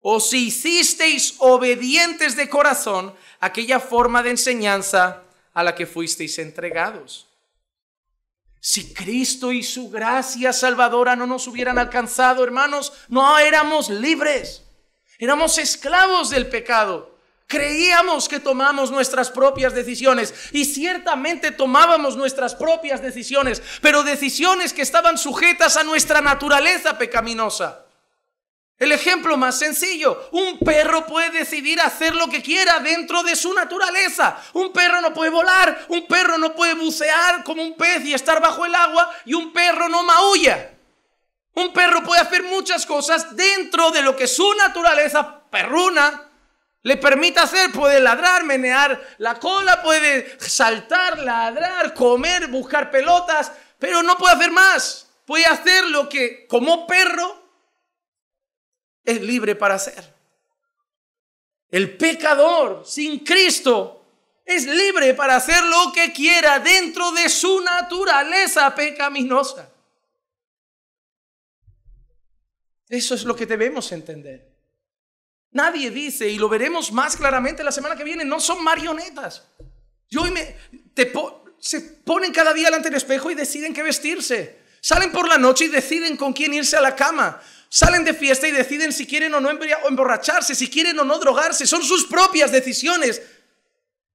os hicisteis obedientes de corazón aquella forma de enseñanza a la que fuisteis entregados. Si Cristo y su gracia salvadora no nos hubieran alcanzado, hermanos, no éramos libres, éramos esclavos del pecado. Creíamos que tomamos nuestras propias decisiones y ciertamente tomábamos nuestras propias decisiones, pero decisiones que estaban sujetas a nuestra naturaleza pecaminosa. El ejemplo más sencillo, un perro puede decidir hacer lo que quiera dentro de su naturaleza. Un perro no puede volar, un perro no puede bucear como un pez y estar bajo el agua y un perro no maulla. Un perro puede hacer muchas cosas dentro de lo que su naturaleza perruna le permite hacer, puede ladrar, menear la cola, puede saltar, ladrar, comer, buscar pelotas, pero no puede hacer más. Puede hacer lo que como perro es libre para hacer. El pecador sin Cristo es libre para hacer lo que quiera dentro de su naturaleza pecaminosa. Eso es lo que debemos entender. Nadie dice, y lo veremos más claramente la semana que viene, no son marionetas. Yo hoy se ponen cada día delante del espejo y deciden qué vestirse. Salen por la noche y deciden con quién irse a la cama. Salen de fiesta y deciden si quieren o no emborracharse, si quieren o no drogarse. Son sus propias decisiones,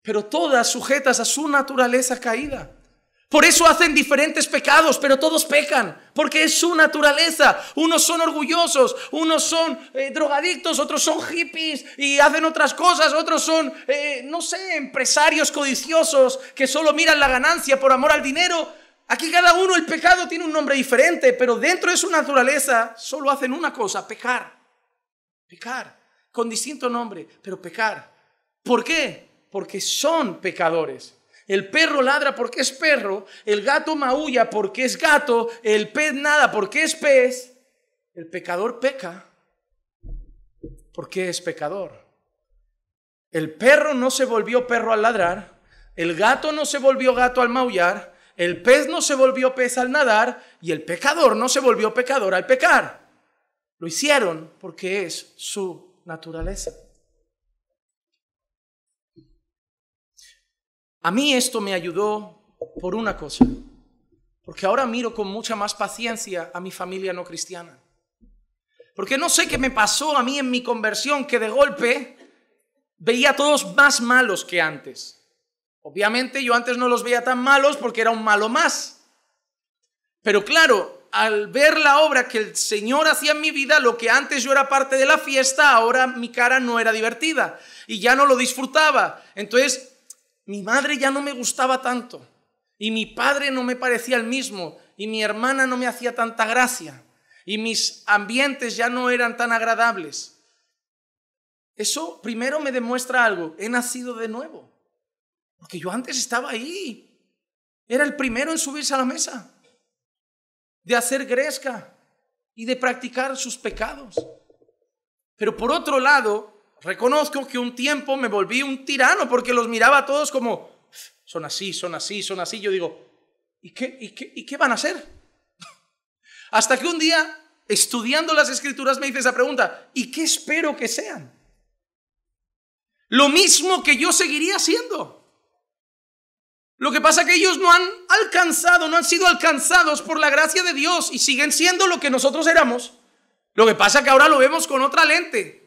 pero todas sujetas a su naturaleza caída. Por eso hacen diferentes pecados, pero todos pecan, porque es su naturaleza. Unos son orgullosos, unos son eh, drogadictos, otros son hippies y hacen otras cosas, otros son, eh, no sé, empresarios codiciosos que solo miran la ganancia por amor al dinero. Aquí cada uno el pecado tiene un nombre diferente, pero dentro de su naturaleza solo hacen una cosa, pecar. Pecar, con distinto nombre, pero pecar. ¿Por qué? Porque son pecadores. El perro ladra porque es perro, el gato maulla porque es gato, el pez nada porque es pez. El pecador peca porque es pecador. El perro no se volvió perro al ladrar, el gato no se volvió gato al maullar, el pez no se volvió pez al nadar y el pecador no se volvió pecador al pecar. Lo hicieron porque es su naturaleza. A mí esto me ayudó por una cosa, porque ahora miro con mucha más paciencia a mi familia no cristiana. Porque no sé qué me pasó a mí en mi conversión, que de golpe veía a todos más malos que antes. Obviamente yo antes no los veía tan malos porque era un malo más. Pero claro, al ver la obra que el Señor hacía en mi vida, lo que antes yo era parte de la fiesta, ahora mi cara no era divertida y ya no lo disfrutaba. Entonces mi madre ya no me gustaba tanto, y mi padre no me parecía el mismo, y mi hermana no me hacía tanta gracia, y mis ambientes ya no eran tan agradables. Eso primero me demuestra algo, he nacido de nuevo, porque yo antes estaba ahí, era el primero en subirse a la mesa, de hacer gresca y de practicar sus pecados. Pero por otro lado, Reconozco que un tiempo me volví un tirano porque los miraba a todos como, son así, son así, son así. Yo digo, ¿y qué, y qué, y qué van a hacer? Hasta que un día, estudiando las escrituras, me hice esa pregunta, ¿y qué espero que sean? Lo mismo que yo seguiría haciendo. Lo que pasa es que ellos no han alcanzado, no han sido alcanzados por la gracia de Dios y siguen siendo lo que nosotros éramos. Lo que pasa es que ahora lo vemos con otra lente.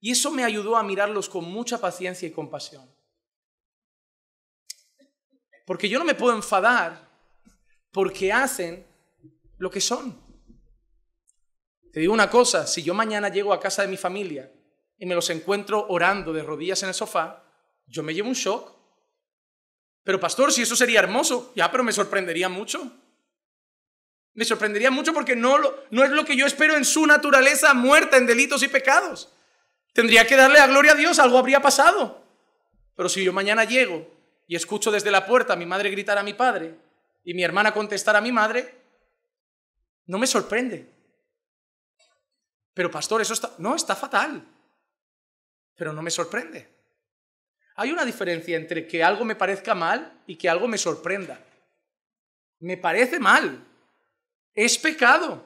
Y eso me ayudó a mirarlos con mucha paciencia y compasión. Porque yo no me puedo enfadar porque hacen lo que son. Te digo una cosa, si yo mañana llego a casa de mi familia y me los encuentro orando de rodillas en el sofá, yo me llevo un shock. Pero pastor, si eso sería hermoso, ya, pero me sorprendería mucho. Me sorprendería mucho porque no, no es lo que yo espero en su naturaleza muerta en delitos y pecados. Tendría que darle a gloria a Dios, algo habría pasado. Pero si yo mañana llego y escucho desde la puerta a mi madre gritar a mi padre y mi hermana contestar a mi madre, no me sorprende. Pero pastor, eso está... No, está fatal. Pero no me sorprende. Hay una diferencia entre que algo me parezca mal y que algo me sorprenda. Me parece mal. Es pecado.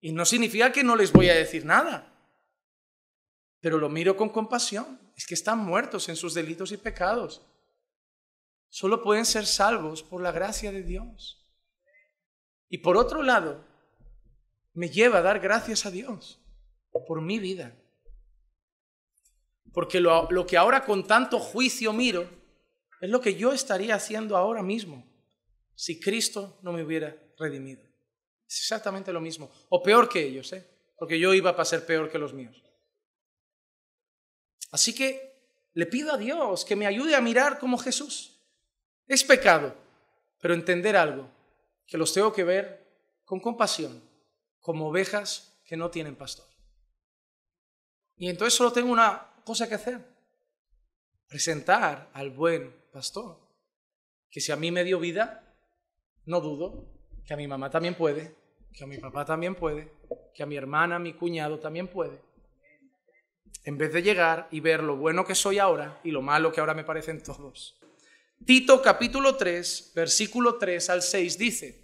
Y no significa que no les voy a decir nada pero lo miro con compasión. Es que están muertos en sus delitos y pecados. Solo pueden ser salvos por la gracia de Dios. Y por otro lado, me lleva a dar gracias a Dios por mi vida. Porque lo, que ahora con tanto juicio miro es lo que yo estaría haciendo ahora mismo si Cristo no me hubiera redimido. Es exactamente lo mismo. O peor que ellos, ¿eh? porque yo iba a ser peor que los míos. Así que le pido a Dios que me ayude a mirar como Jesús. Es pecado, pero entender algo, que los tengo que ver con compasión, como ovejas que no tienen pastor. Y entonces solo tengo una cosa que hacer, presentar al buen pastor, que si a mí me dio vida, no dudo que a mi mamá también puede, que a mi papá también puede, que a mi hermana, a mi cuñado también puede en vez de llegar y ver lo bueno que soy ahora y lo malo que ahora me parecen todos. Tito capítulo 3, versículo 3 al 6 dice,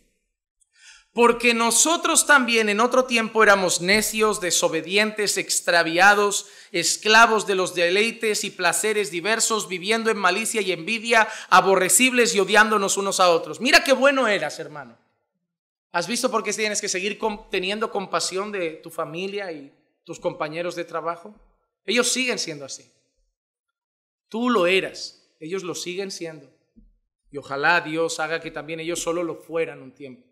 porque nosotros también en otro tiempo éramos necios, desobedientes, extraviados, esclavos de los deleites y placeres diversos, viviendo en malicia y envidia, aborrecibles y odiándonos unos a otros. Mira qué bueno eras, hermano. ¿Has visto por qué tienes que seguir teniendo compasión de tu familia y tus compañeros de trabajo? Ellos siguen siendo así. Tú lo eras, ellos lo siguen siendo. Y ojalá Dios haga que también ellos solo lo fueran un tiempo.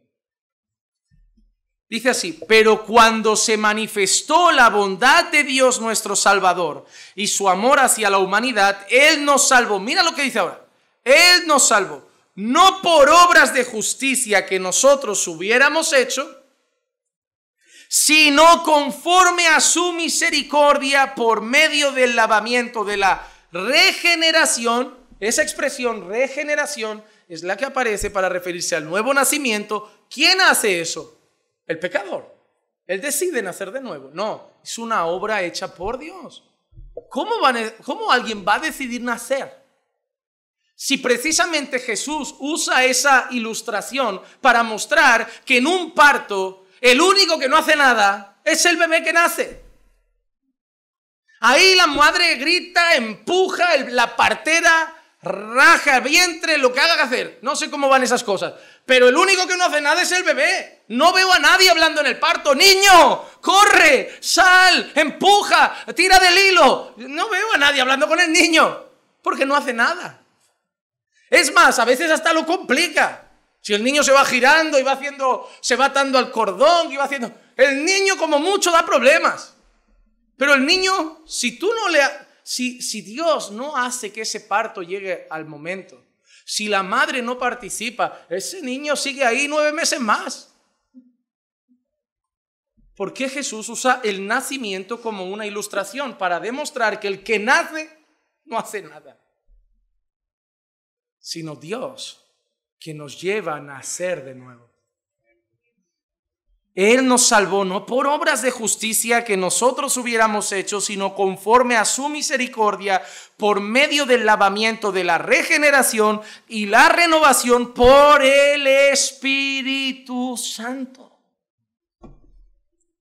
Dice así, pero cuando se manifestó la bondad de Dios nuestro Salvador y su amor hacia la humanidad, Él nos salvó. Mira lo que dice ahora. Él nos salvó. No por obras de justicia que nosotros hubiéramos hecho, sino conforme a su misericordia por medio del lavamiento de la regeneración. Esa expresión regeneración es la que aparece para referirse al nuevo nacimiento. ¿Quién hace eso? El pecador. Él decide nacer de nuevo. No, es una obra hecha por Dios. ¿Cómo, cómo alguien va a decidir nacer? Si precisamente Jesús usa esa ilustración para mostrar que en un parto el único que no hace nada es el bebé que nace. Ahí la madre grita, empuja, la partera raja el vientre, lo que haga que hacer. No sé cómo van esas cosas. Pero el único que no hace nada es el bebé. No veo a nadie hablando en el parto. Niño, corre, sal, empuja, tira del hilo. No veo a nadie hablando con el niño. Porque no hace nada. Es más, a veces hasta lo complica. Si el niño se va girando y va haciendo, se va atando al cordón y va haciendo. El niño, como mucho, da problemas. Pero el niño, si tú no le. Si, si Dios no hace que ese parto llegue al momento, si la madre no participa, ese niño sigue ahí nueve meses más. ¿Por qué Jesús usa el nacimiento como una ilustración? Para demostrar que el que nace no hace nada, sino Dios que nos lleva a ser de nuevo. Él nos salvó no por obras de justicia que nosotros hubiéramos hecho, sino conforme a su misericordia, por medio del lavamiento de la regeneración y la renovación por el Espíritu Santo,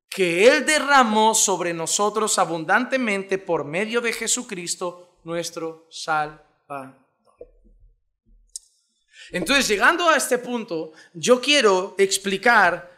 que Él derramó sobre nosotros abundantemente por medio de Jesucristo, nuestro Salvador. Entonces, llegando a este punto, yo quiero explicar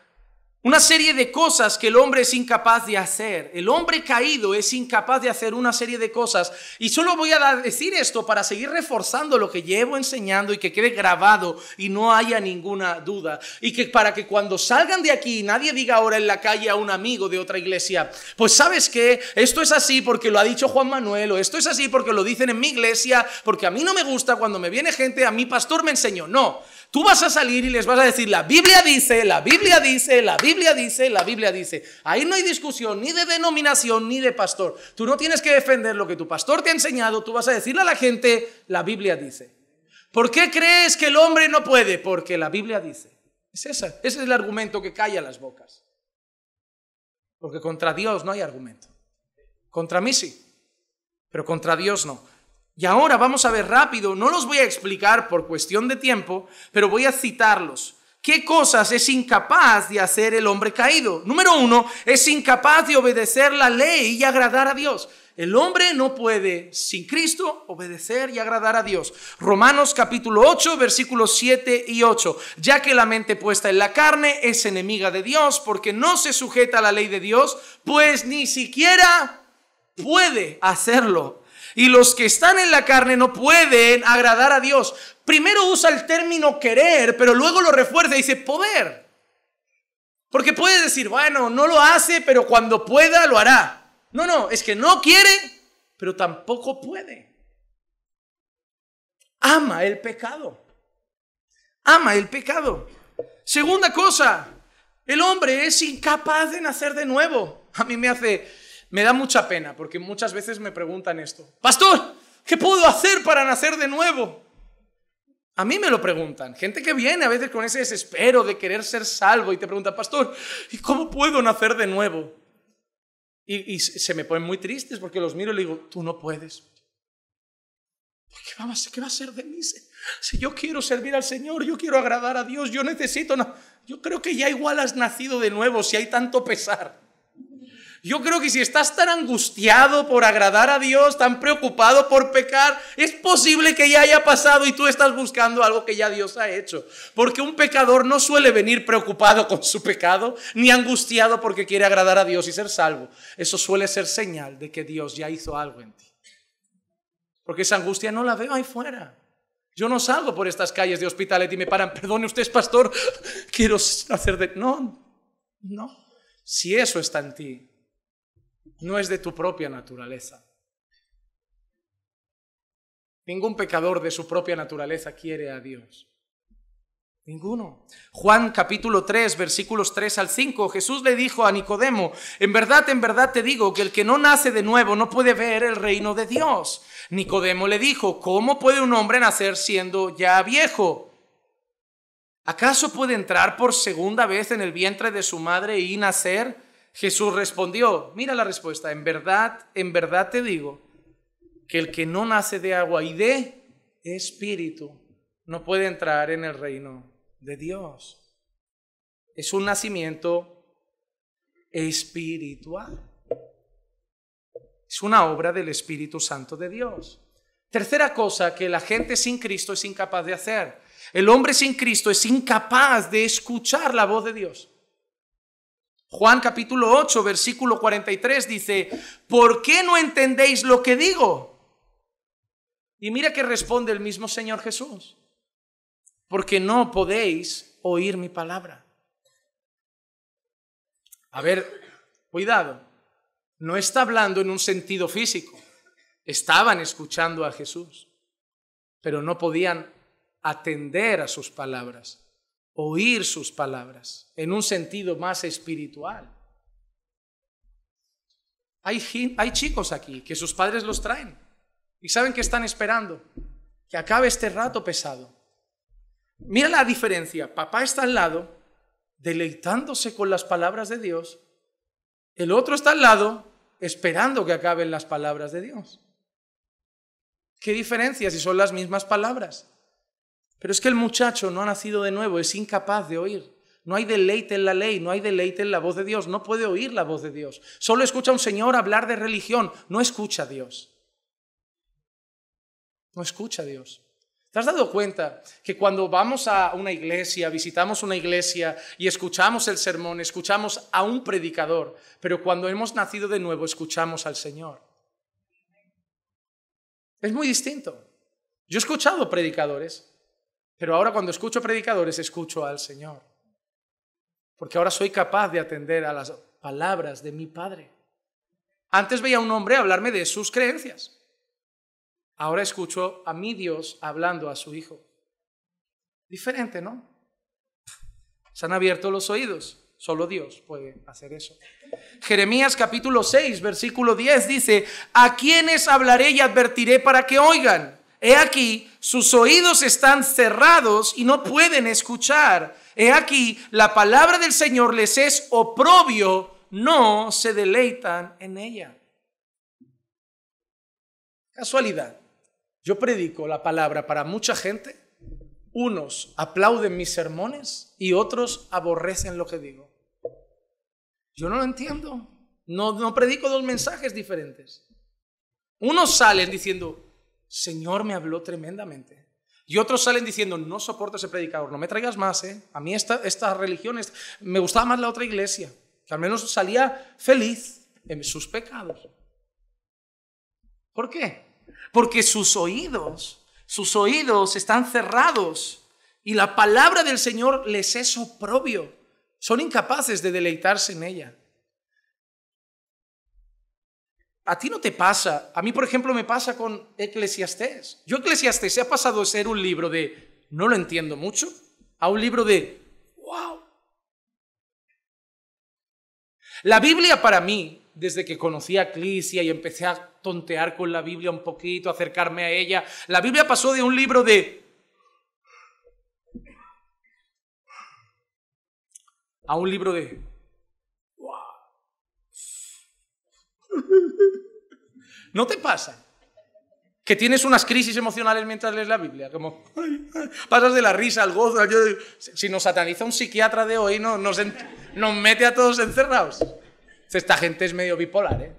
una serie de cosas que el hombre es incapaz de hacer. El hombre caído es incapaz de hacer una serie de cosas. Y solo voy a decir esto para seguir reforzando lo que llevo enseñando y que quede grabado y no haya ninguna duda. Y que para que cuando salgan de aquí nadie diga ahora en la calle a un amigo de otra iglesia, pues sabes que esto es así porque lo ha dicho Juan Manuel o esto es así porque lo dicen en mi iglesia, porque a mí no me gusta cuando me viene gente, a mi pastor me enseñó. No, Tú vas a salir y les vas a decir, la Biblia dice, la Biblia dice, la Biblia dice, la Biblia dice. Ahí no hay discusión ni de denominación ni de pastor. Tú no tienes que defender lo que tu pastor te ha enseñado, tú vas a decirle a la gente, la Biblia dice. ¿Por qué crees que el hombre no puede? Porque la Biblia dice. Es ese es el argumento que calla las bocas. Porque contra Dios no hay argumento. Contra mí sí, pero contra Dios no. Y ahora vamos a ver rápido, no los voy a explicar por cuestión de tiempo, pero voy a citarlos. ¿Qué cosas es incapaz de hacer el hombre caído? Número uno, es incapaz de obedecer la ley y agradar a Dios. El hombre no puede sin Cristo obedecer y agradar a Dios. Romanos capítulo 8, versículos 7 y 8. Ya que la mente puesta en la carne es enemiga de Dios porque no se sujeta a la ley de Dios, pues ni siquiera puede hacerlo. Y los que están en la carne no pueden agradar a Dios. Primero usa el término querer, pero luego lo refuerza y dice poder. Porque puede decir, bueno, no lo hace, pero cuando pueda lo hará. No, no, es que no quiere, pero tampoco puede. Ama el pecado. Ama el pecado. Segunda cosa, el hombre es incapaz de nacer de nuevo. A mí me hace me da mucha pena porque muchas veces me preguntan esto, Pastor, ¿qué puedo hacer para nacer de nuevo? A mí me lo preguntan, gente que viene a veces con ese desespero de querer ser salvo y te pregunta, Pastor, ¿y cómo puedo nacer de nuevo? Y, se me ponen muy tristes porque los miro y le digo, tú no puedes. ¿Qué va, a ser, ¿Qué va a ser de mí? Si, yo quiero servir al Señor, yo quiero agradar a Dios, yo necesito... yo creo que ya igual has nacido de nuevo si hay tanto pesar. Yo creo que si estás tan angustiado por agradar a Dios, tan preocupado por pecar, es posible que ya haya pasado y tú estás buscando algo que ya Dios ha hecho. Porque un pecador no suele venir preocupado con su pecado, ni angustiado porque quiere agradar a Dios y ser salvo. Eso suele ser señal de que Dios ya hizo algo en ti. Porque esa angustia no la veo ahí fuera. Yo no salgo por estas calles de hospitales y me paran, perdone usted pastor, quiero hacer de... No, no. Si eso está en ti, no es de tu propia naturaleza. Ningún pecador de su propia naturaleza quiere a Dios. Ninguno. Juan capítulo 3, versículos 3 al 5, Jesús le dijo a Nicodemo, en verdad, en verdad te digo que el que no nace de nuevo no puede ver el reino de Dios. Nicodemo le dijo, ¿cómo puede un hombre nacer siendo ya viejo? ¿Acaso puede entrar por segunda vez en el vientre de su madre y nacer? Jesús respondió, mira la respuesta, en verdad, en verdad te digo que el que no nace de agua y de espíritu no puede entrar en el reino de Dios. Es un nacimiento espiritual. Es una obra del Espíritu Santo de Dios. Tercera cosa que la gente sin Cristo es incapaz de hacer. El hombre sin Cristo es incapaz de escuchar la voz de Dios. Juan capítulo 8, versículo 43 dice, ¿por qué no entendéis lo que digo? Y mira que responde el mismo Señor Jesús, porque no podéis oír mi palabra. A ver, cuidado, no está hablando en un sentido físico, estaban escuchando a Jesús, pero no podían atender a sus palabras oír sus palabras en un sentido más espiritual. Hay, hay chicos aquí que sus padres los traen y saben que están esperando que acabe este rato pesado. Mira la diferencia. Papá está al lado, deleitándose con las palabras de Dios. El otro está al lado, esperando que acaben las palabras de Dios. ¿Qué diferencia si son las mismas palabras? Pero es que el muchacho no ha nacido de nuevo, es incapaz de oír. No hay deleite en la ley, no hay deleite en la voz de Dios, no puede oír la voz de Dios. Solo escucha a un señor hablar de religión, no escucha a Dios. No escucha a Dios. ¿Te has dado cuenta que cuando vamos a una iglesia, visitamos una iglesia y escuchamos el sermón, escuchamos a un predicador, pero cuando hemos nacido de nuevo escuchamos al Señor? Es muy distinto. Yo he escuchado predicadores, pero ahora cuando escucho predicadores, escucho al Señor. Porque ahora soy capaz de atender a las palabras de mi Padre. Antes veía a un hombre hablarme de sus creencias. Ahora escucho a mi Dios hablando a su Hijo. Diferente, ¿no? Se han abierto los oídos. Solo Dios puede hacer eso. Jeremías capítulo 6, versículo 10 dice, ¿a quiénes hablaré y advertiré para que oigan? He aquí, sus oídos están cerrados y no pueden escuchar. He aquí, la palabra del Señor les es oprobio, no se deleitan en ella. Casualidad. Yo predico la palabra para mucha gente. Unos aplauden mis sermones y otros aborrecen lo que digo. Yo no lo entiendo. No, no predico dos mensajes diferentes. Unos salen diciendo, Señor me habló tremendamente. Y otros salen diciendo, no soporto ese predicador, no me traigas más, ¿eh? A mí esta, religiones religión, me gustaba más la otra iglesia, que al menos salía feliz en sus pecados. ¿Por qué? Porque sus oídos, sus oídos están cerrados y la palabra del Señor les es oprobio. Son incapaces de deleitarse en ella. A ti no te pasa. A mí, por ejemplo, me pasa con Eclesiastés. Yo Eclesiastés se ha pasado de ser un libro de no lo entiendo mucho a un libro de wow. La Biblia para mí, desde que conocí a Eclesia y empecé a tontear con la Biblia un poquito, acercarme a ella, la Biblia pasó de un libro de a un libro de ¿No te pasa? Que tienes unas crisis emocionales mientras lees la Biblia, como pasas de la risa al gozo. si nos sataniza un psiquiatra de hoy, no, nos, mete a todos encerrados. Esta gente es medio bipolar, ¿eh?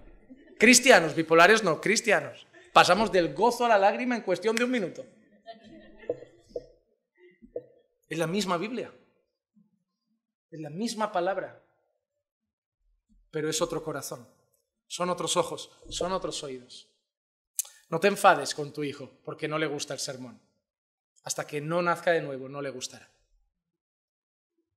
Cristianos, bipolares no, cristianos. Pasamos del gozo a la lágrima en cuestión de un minuto. Es la misma Biblia. Es la misma palabra. Pero es otro corazón son otros ojos, son otros oídos. No te enfades con tu hijo porque no le gusta el sermón. Hasta que no nazca de nuevo, no le gustará.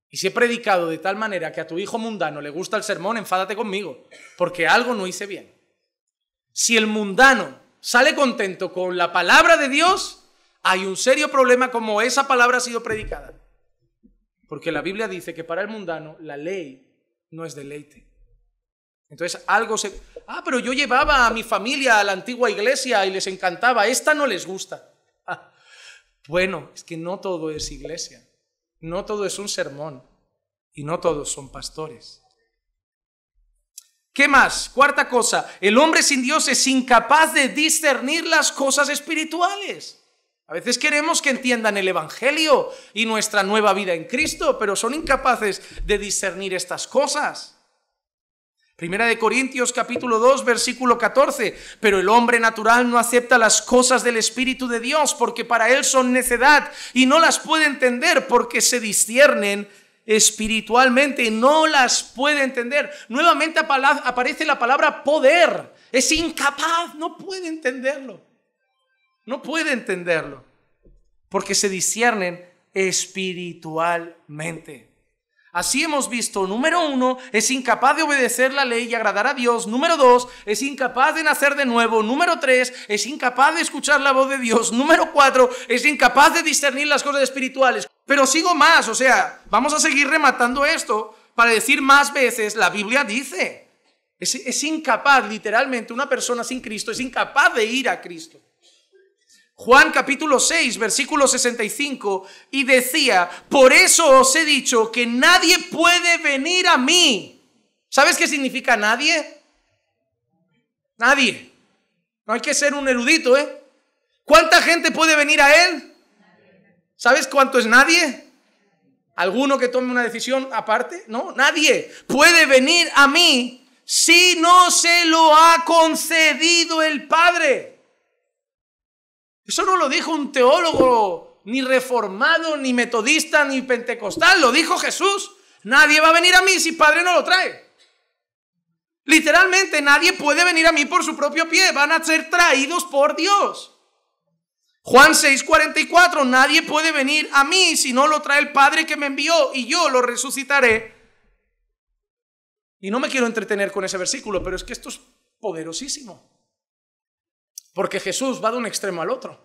Y si he predicado de tal manera que a tu hijo mundano le gusta el sermón, enfádate conmigo, porque algo no hice bien. Si el mundano sale contento con la palabra de Dios, hay un serio problema como esa palabra ha sido predicada. Porque la Biblia dice que para el mundano la ley no es deleite. Entonces algo se... Ah, pero yo llevaba a mi familia a la antigua iglesia y les encantaba, esta no les gusta. Ah, bueno, es que no todo es iglesia, no todo es un sermón y no todos son pastores. ¿Qué más? Cuarta cosa, el hombre sin Dios es incapaz de discernir las cosas espirituales. A veces queremos que entiendan el Evangelio y nuestra nueva vida en Cristo, pero son incapaces de discernir estas cosas. Primera de Corintios capítulo 2 versículo 14, pero el hombre natural no acepta las cosas del Espíritu de Dios porque para él son necedad y no las puede entender porque se disciernen espiritualmente, no las puede entender. Nuevamente aparece la palabra poder, es incapaz, no puede entenderlo, no puede entenderlo porque se disciernen espiritualmente. Así hemos visto, número uno, es incapaz de obedecer la ley y agradar a Dios. Número dos, es incapaz de nacer de nuevo. Número tres, es incapaz de escuchar la voz de Dios. Número cuatro, es incapaz de discernir las cosas espirituales. Pero sigo más, o sea, vamos a seguir rematando esto para decir más veces, la Biblia dice, es, incapaz, literalmente, una persona sin Cristo es incapaz de ir a Cristo. Juan capítulo 6, versículo 65, y decía, por eso os he dicho que nadie puede venir a mí. ¿Sabes qué significa nadie? Nadie. No hay que ser un erudito, ¿eh? ¿Cuánta gente puede venir a él? ¿Sabes cuánto es nadie? ¿Alguno que tome una decisión aparte? No, nadie puede venir a mí si no se lo ha concedido el Padre. Eso no lo dijo un teólogo, ni reformado, ni metodista, ni pentecostal, lo dijo Jesús. Nadie va a venir a mí si Padre no lo trae. Literalmente nadie puede venir a mí por su propio pie, van a ser traídos por Dios. Juan 6:44, nadie puede venir a mí si no lo trae el Padre que me envió y yo lo resucitaré. Y no me quiero entretener con ese versículo, pero es que esto es poderosísimo. Porque Jesús va de un extremo al otro.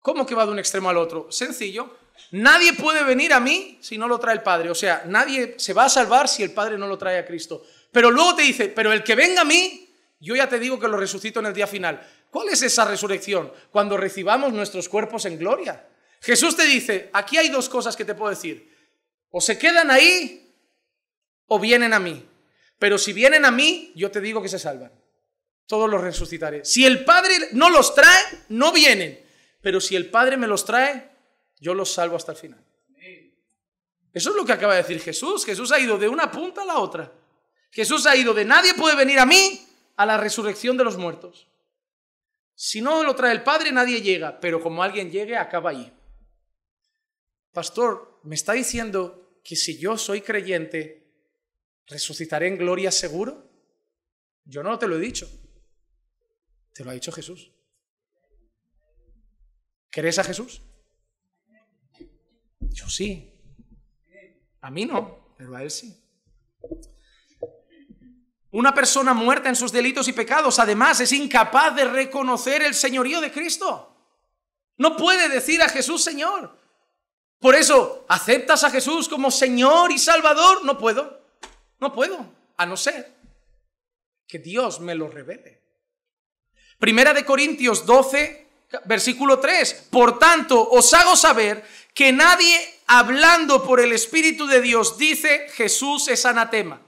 ¿Cómo que va de un extremo al otro? Sencillo. Nadie puede venir a mí si no lo trae el Padre. O sea, nadie se va a salvar si el Padre no lo trae a Cristo. Pero luego te dice, pero el que venga a mí, yo ya te digo que lo resucito en el día final. ¿Cuál es esa resurrección? Cuando recibamos nuestros cuerpos en gloria. Jesús te dice, aquí hay dos cosas que te puedo decir. O se quedan ahí o vienen a mí. Pero si vienen a mí, yo te digo que se salvan todos los resucitaré. Si el Padre no los trae, no vienen. Pero si el Padre me los trae, yo los salvo hasta el final. Eso es lo que acaba de decir Jesús. Jesús ha ido de una punta a la otra. Jesús ha ido de nadie puede venir a mí a la resurrección de los muertos. Si no lo trae el Padre, nadie llega. Pero como alguien llegue, acaba allí. Pastor, me está diciendo que si yo soy creyente, resucitaré en gloria seguro. Yo no te lo he dicho. Te lo ha dicho Jesús. ¿Crees a Jesús? Yo sí. A mí no, pero a él sí. Una persona muerta en sus delitos y pecados, además, es incapaz de reconocer el señorío de Cristo. No puede decir a Jesús Señor. Por eso, ¿aceptas a Jesús como Señor y Salvador? No puedo. No puedo. A no ser que Dios me lo revele. Primera de Corintios 12, versículo 3. Por tanto, os hago saber que nadie hablando por el Espíritu de Dios dice Jesús es anatema.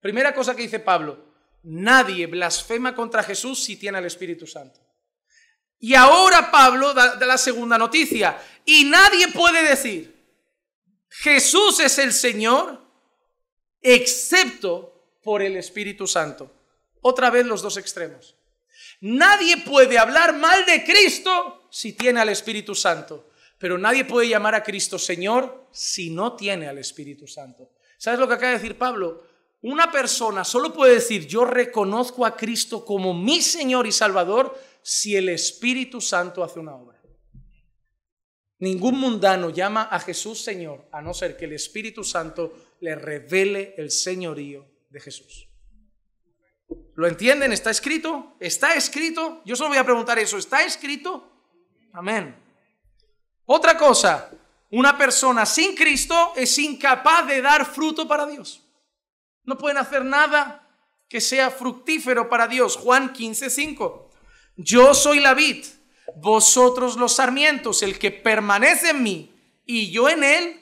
Primera cosa que dice Pablo, nadie blasfema contra Jesús si tiene al Espíritu Santo. Y ahora Pablo da, da, la segunda noticia. Y nadie puede decir, Jesús es el Señor, excepto por el Espíritu Santo. Otra vez los dos extremos. Nadie puede hablar mal de Cristo si tiene al Espíritu Santo, pero nadie puede llamar a Cristo Señor si no tiene al Espíritu Santo. ¿Sabes lo que acaba de decir Pablo? Una persona solo puede decir yo reconozco a Cristo como mi Señor y Salvador si el Espíritu Santo hace una obra. Ningún mundano llama a Jesús Señor a no ser que el Espíritu Santo le revele el señorío de Jesús. ¿Lo entienden? ¿Está escrito? ¿Está escrito? Yo solo voy a preguntar eso. ¿Está escrito? Amén. Otra cosa, una persona sin Cristo es incapaz de dar fruto para Dios. No pueden hacer nada que sea fructífero para Dios. Juan 15:5. Yo soy la vid, vosotros los sarmientos, el que permanece en mí y yo en él,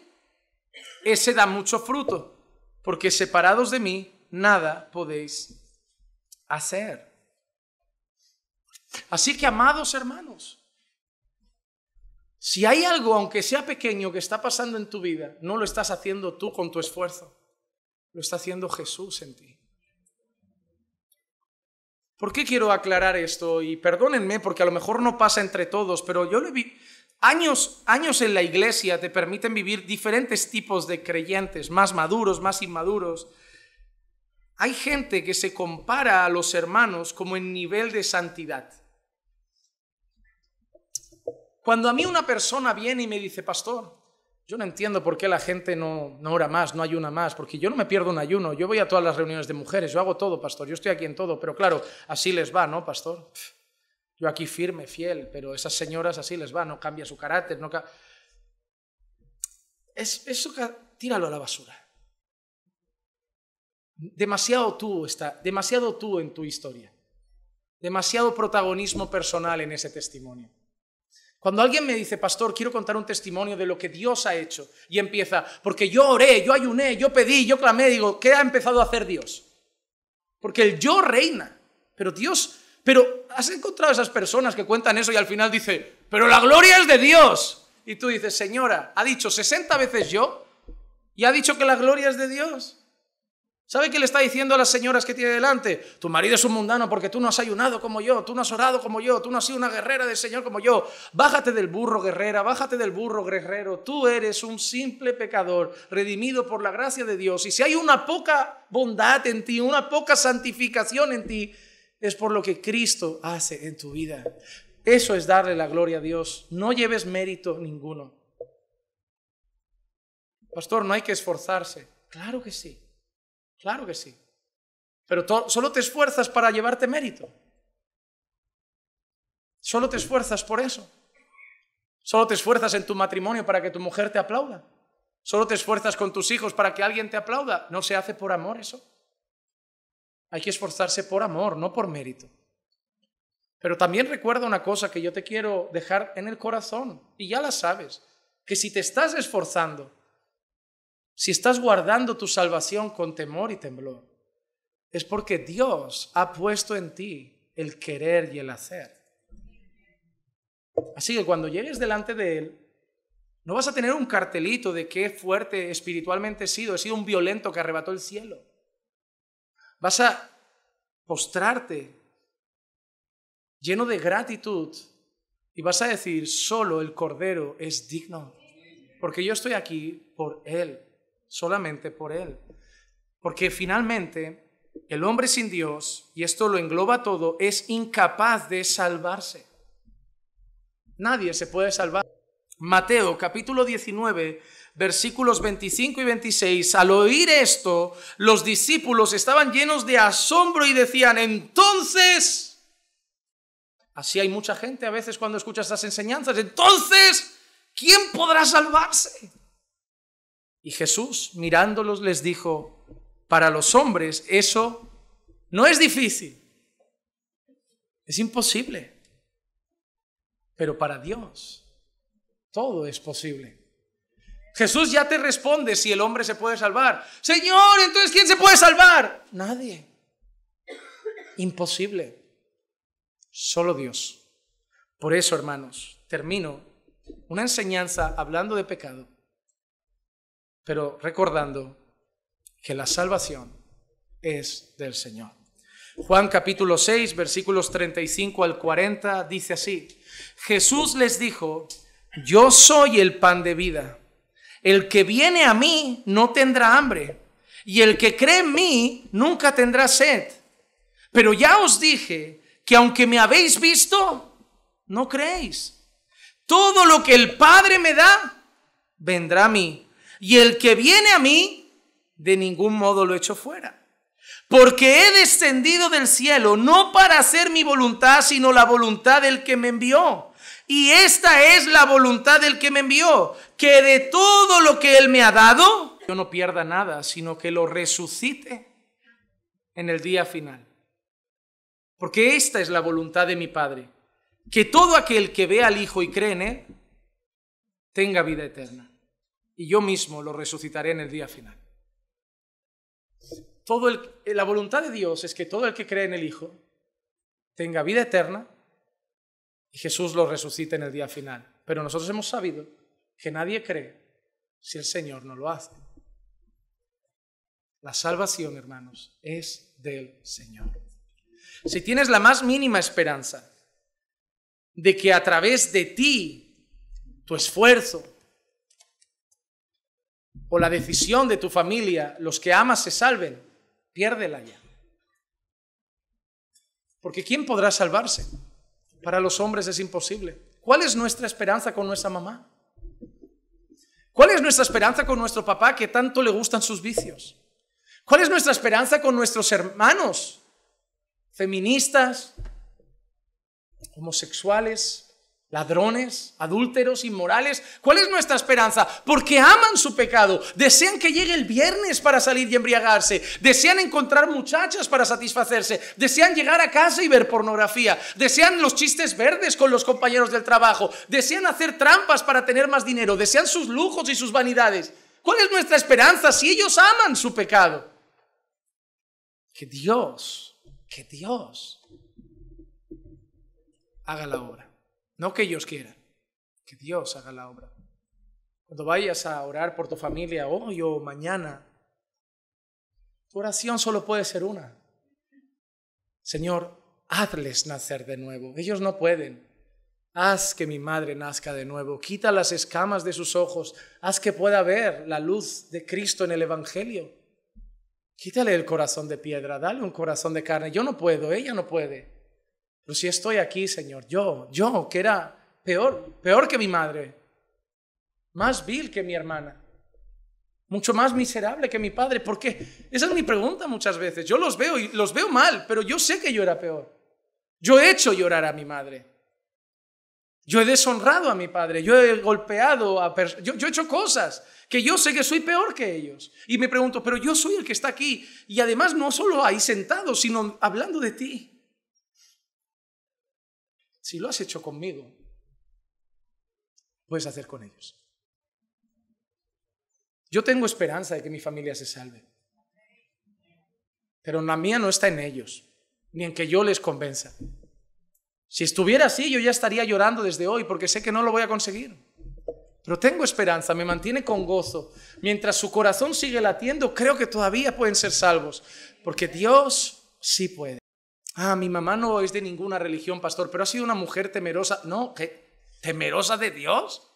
ese da mucho fruto, porque separados de mí nada podéis hacer. Así que, amados hermanos, si hay algo, aunque sea pequeño, que está pasando en tu vida, no lo estás haciendo tú con tu esfuerzo, lo está haciendo Jesús en ti. ¿Por qué quiero aclarar esto? Y perdónenme, porque a lo mejor no pasa entre todos, pero yo lo vi... Años, años en la iglesia te permiten vivir diferentes tipos de creyentes, más maduros, más inmaduros, hay gente que se compara a los hermanos como en nivel de santidad. Cuando a mí una persona viene y me dice, pastor, yo no entiendo por qué la gente no, no, ora más, no ayuna más, porque yo no me pierdo un ayuno, yo voy a todas las reuniones de mujeres, yo hago todo, pastor, yo estoy aquí en todo, pero claro, así les va, ¿no, pastor? yo aquí firme, fiel, pero esas señoras así les va, no cambia su carácter, no... Es, eso, tíralo a la basura. Demasiado tú está, demasiado tú en tu historia. Demasiado protagonismo personal en ese testimonio. Cuando alguien me dice, pastor, quiero contar un testimonio de lo que Dios ha hecho, y empieza, porque yo oré, yo ayuné, yo pedí, yo clamé, digo, ¿qué ha empezado a hacer Dios? Porque el yo reina, pero Dios, pero has encontrado esas personas que cuentan eso y al final dice, pero la gloria es de Dios. Y tú dices, señora, ha dicho 60 veces yo y ha dicho que la gloria es de Dios. ¿Sabe qué le está diciendo a las señoras que tiene delante? Tu marido es un mundano porque tú no has ayunado como yo, tú no has orado como yo, tú no has sido una guerrera del Señor como yo. Bájate del burro, guerrera, bájate del burro, guerrero. Tú eres un simple pecador, redimido por la gracia de Dios. Y si hay una poca bondad en ti, una poca santificación en ti, es por lo que Cristo hace en tu vida. Eso es darle la gloria a Dios. No lleves mérito ninguno. Pastor, no hay que esforzarse. Claro que sí. Claro que sí. Pero solo te esfuerzas para llevarte mérito. Solo te esfuerzas por eso. Solo te esfuerzas en tu matrimonio para que tu mujer te aplauda. Solo te esfuerzas con tus hijos para que alguien te aplauda. No se hace por amor eso. Hay que esforzarse por amor, no por mérito. Pero también recuerda una cosa que yo te quiero dejar en el corazón, y ya la sabes, que si te estás esforzando si estás guardando tu salvación con temor y temblor, es porque Dios ha puesto en ti el querer y el hacer. Así que cuando llegues delante de Él, no vas a tener un cartelito de qué fuerte espiritualmente he sido, he sido un violento que arrebató el cielo. Vas a postrarte lleno de gratitud y vas a decir, solo el Cordero es digno, porque yo estoy aquí por Él solamente por Él. Porque finalmente el hombre sin Dios, y esto lo engloba todo, es incapaz de salvarse. Nadie se puede salvar. Mateo capítulo 19, versículos 25 y 26. Al oír esto, los discípulos estaban llenos de asombro y decían, entonces, así hay mucha gente a veces cuando escucha estas enseñanzas, entonces, ¿quién podrá salvarse? Y Jesús, mirándolos, les dijo, para los hombres eso no es difícil, es imposible, pero para Dios todo es posible. Jesús ya te responde si el hombre se puede salvar. Señor, entonces ¿quién se puede salvar? Nadie. Imposible. Solo Dios. Por eso, hermanos, termino una enseñanza hablando de pecado pero recordando que la salvación es del Señor. Juan capítulo 6, versículos 35 al 40 dice así, Jesús les dijo, yo soy el pan de vida, el que viene a mí no tendrá hambre, y el que cree en mí nunca tendrá sed. Pero ya os dije que aunque me habéis visto, no creéis. Todo lo que el Padre me da, vendrá a mí y el que viene a mí, de ningún modo lo echo fuera. Porque he descendido del cielo, no para hacer mi voluntad, sino la voluntad del que me envió. Y esta es la voluntad del que me envió, que de todo lo que él me ha dado, yo no pierda nada, sino que lo resucite en el día final. Porque esta es la voluntad de mi Padre, que todo aquel que ve al Hijo y cree en él, tenga vida eterna y yo mismo lo resucitaré en el día final. Todo la voluntad de Dios es que todo el que cree en el Hijo tenga vida eterna y Jesús lo resucite en el día final. Pero nosotros hemos sabido que nadie cree si el Señor no lo hace. La salvación, hermanos, es del Señor. Si tienes la más mínima esperanza de que a través de ti, tu esfuerzo, o la decisión de tu familia, los que amas se salven, piérdela ya. Porque ¿quién podrá salvarse? Para los hombres es imposible. ¿Cuál es nuestra esperanza con nuestra mamá? ¿Cuál es nuestra esperanza con nuestro papá que tanto le gustan sus vicios? ¿Cuál es nuestra esperanza con nuestros hermanos feministas, homosexuales, ladrones, adúlteros, inmorales. ¿Cuál es nuestra esperanza? Porque aman su pecado, desean que llegue el viernes para salir y embriagarse, desean encontrar muchachas para satisfacerse, desean llegar a casa y ver pornografía, desean los chistes verdes con los compañeros del trabajo, desean hacer trampas para tener más dinero, desean sus lujos y sus vanidades. ¿Cuál es nuestra esperanza si ellos aman su pecado? Que Dios, que Dios haga la obra. No que ellos quieran, que Dios haga la obra. Cuando vayas a orar por tu familia hoy o mañana, tu oración solo puede ser una. Señor, hazles nacer de nuevo. Ellos no pueden. Haz que mi madre nazca de nuevo. Quita las escamas de sus ojos. Haz que pueda ver la luz de Cristo en el Evangelio. Quítale el corazón de piedra. Dale un corazón de carne. Yo no puedo. Ella no puede. Pero si estoy aquí, Señor, yo, yo, que era peor, peor que mi madre, más vil que mi hermana, mucho más miserable que mi padre. porque Esa es mi pregunta muchas veces. Yo los veo y los veo mal, pero yo sé que yo era peor. Yo he hecho llorar a mi madre. Yo he deshonrado a mi padre, yo he golpeado a yo, yo he hecho cosas que yo sé que soy peor que ellos. Y me pregunto, pero yo soy el que está aquí. Y además no solo ahí sentado, sino hablando de ti. Si lo has hecho conmigo, puedes hacer con ellos. Yo tengo esperanza de que mi familia se salve, pero la mía no está en ellos, ni en que yo les convenza. Si estuviera así, yo ya estaría llorando desde hoy, porque sé que no lo voy a conseguir. Pero tengo esperanza, me mantiene con gozo. Mientras su corazón sigue latiendo, creo que todavía pueden ser salvos, porque Dios sí puede ah, mi mamá no es de ninguna religión, pastor, pero ha sido una mujer temerosa. No, ¿Temerosa de Dios?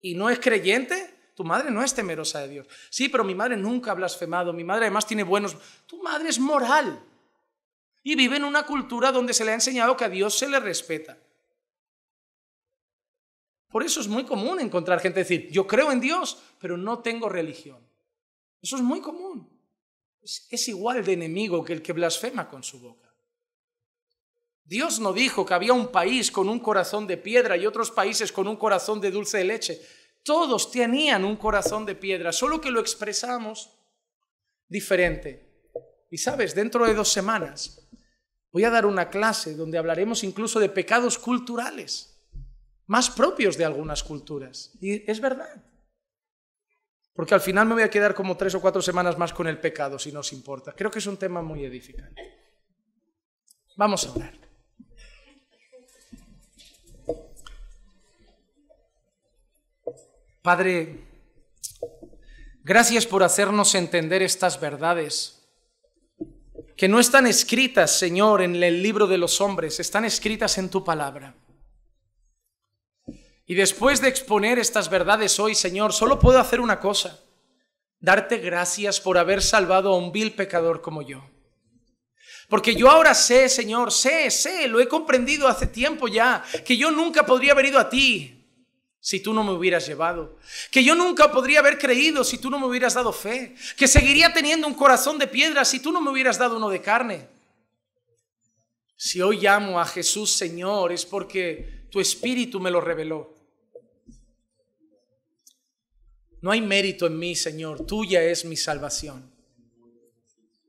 ¿Y no es creyente? Tu madre no es temerosa de Dios. Sí, pero mi madre nunca ha blasfemado, mi madre además tiene buenos... Tu madre es moral. Y vive en una cultura donde se le ha enseñado que a Dios se le respeta. Por eso es muy común encontrar gente decir, yo creo en Dios, pero no tengo religión. Eso es muy común. es igual de enemigo que el que blasfema con su boca. Dios no dijo que había un país con un corazón de piedra y otros países con un corazón de dulce de leche. Todos tenían un corazón de piedra, solo que lo expresamos diferente. Y sabes, dentro de dos semanas voy a dar una clase donde hablaremos incluso de pecados culturales, más propios de algunas culturas. Y es verdad. Porque al final me voy a quedar como tres o cuatro semanas más con el pecado, si nos importa. Creo que es un tema muy edificante. Vamos a orar. Padre, gracias por hacernos entender estas verdades que no están escritas, Señor, en el libro de los hombres, están escritas en tu palabra. Y después de exponer estas verdades hoy, Señor, solo puedo hacer una cosa, darte gracias por haber salvado a un vil pecador como yo. Porque yo ahora sé, Señor, sé, sé, lo he comprendido hace tiempo ya, que yo nunca podría haber ido a ti, si tú no me hubieras llevado, que yo nunca podría haber creído si tú no me hubieras dado fe, que seguiría teniendo un corazón de piedra si tú no me hubieras dado uno de carne. Si hoy llamo a Jesús Señor es porque tu espíritu me lo reveló. No hay mérito en mí, Señor, tuya es mi salvación.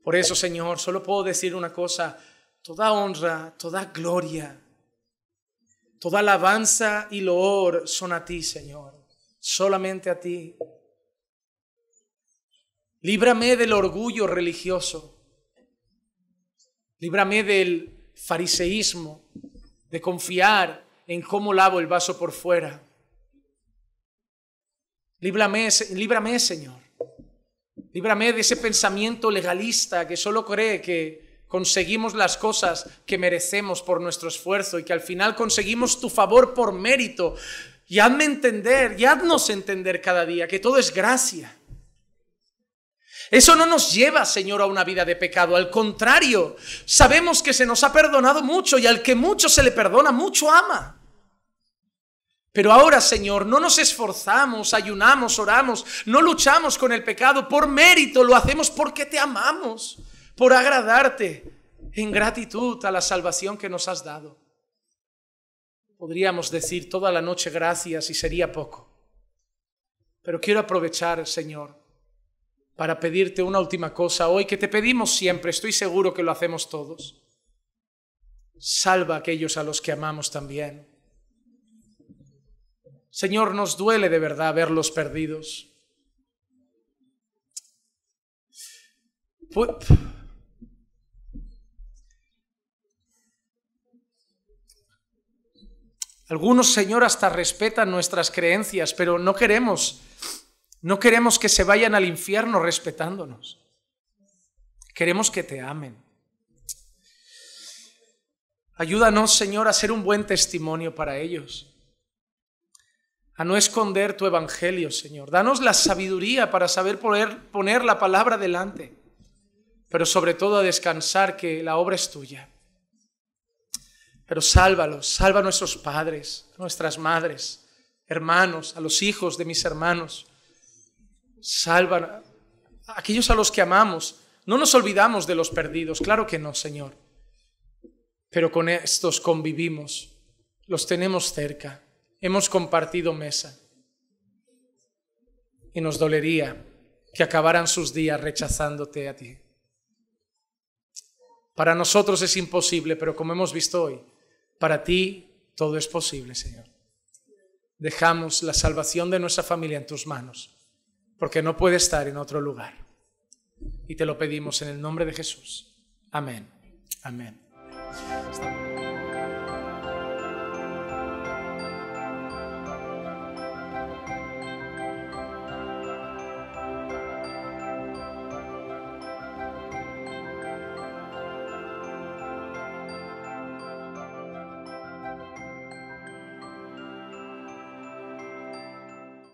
Por eso, Señor, solo puedo decir una cosa, toda honra, toda gloria Toda alabanza y loor son a ti, Señor, solamente a ti. Líbrame del orgullo religioso. Líbrame del fariseísmo, de confiar en cómo lavo el vaso por fuera. Líbrame, líbrame Señor. Líbrame de ese pensamiento legalista que solo cree que conseguimos las cosas que merecemos por nuestro esfuerzo y que al final conseguimos tu favor por mérito. Y hazme entender, y haznos entender cada día que todo es gracia. Eso no nos lleva, Señor, a una vida de pecado. Al contrario, sabemos que se nos ha perdonado mucho y al que mucho se le perdona, mucho ama. Pero ahora, Señor, no nos esforzamos, ayunamos, oramos, no luchamos con el pecado por mérito, lo hacemos porque te amamos por agradarte en gratitud a la salvación que nos has dado. Podríamos decir toda la noche gracias y sería poco. Pero quiero aprovechar, Señor, para pedirte una última cosa hoy que te pedimos siempre, estoy seguro que lo hacemos todos. Salva a aquellos a los que amamos también. Señor, nos duele de verdad verlos perdidos. Algunos, Señor, hasta respetan nuestras creencias, pero no queremos, no queremos que se vayan al infierno respetándonos. Queremos que te amen. Ayúdanos, Señor, a ser un buen testimonio para ellos, a no esconder tu evangelio, Señor. Danos la sabiduría para saber poner la palabra delante, pero sobre todo a descansar que la obra es tuya pero sálvalos, salva a nuestros padres, nuestras madres, hermanos, a los hijos de mis hermanos. Salva a aquellos a los que amamos. No nos olvidamos de los perdidos, claro que no, Señor. Pero con estos convivimos, los tenemos cerca, hemos compartido mesa. Y nos dolería que acabaran sus días rechazándote a ti. Para nosotros es imposible, pero como hemos visto hoy, para ti todo es posible, Señor. Dejamos la salvación de nuestra familia en tus manos, porque no puede estar en otro lugar. Y te lo pedimos en el nombre de Jesús. Amén. Amén.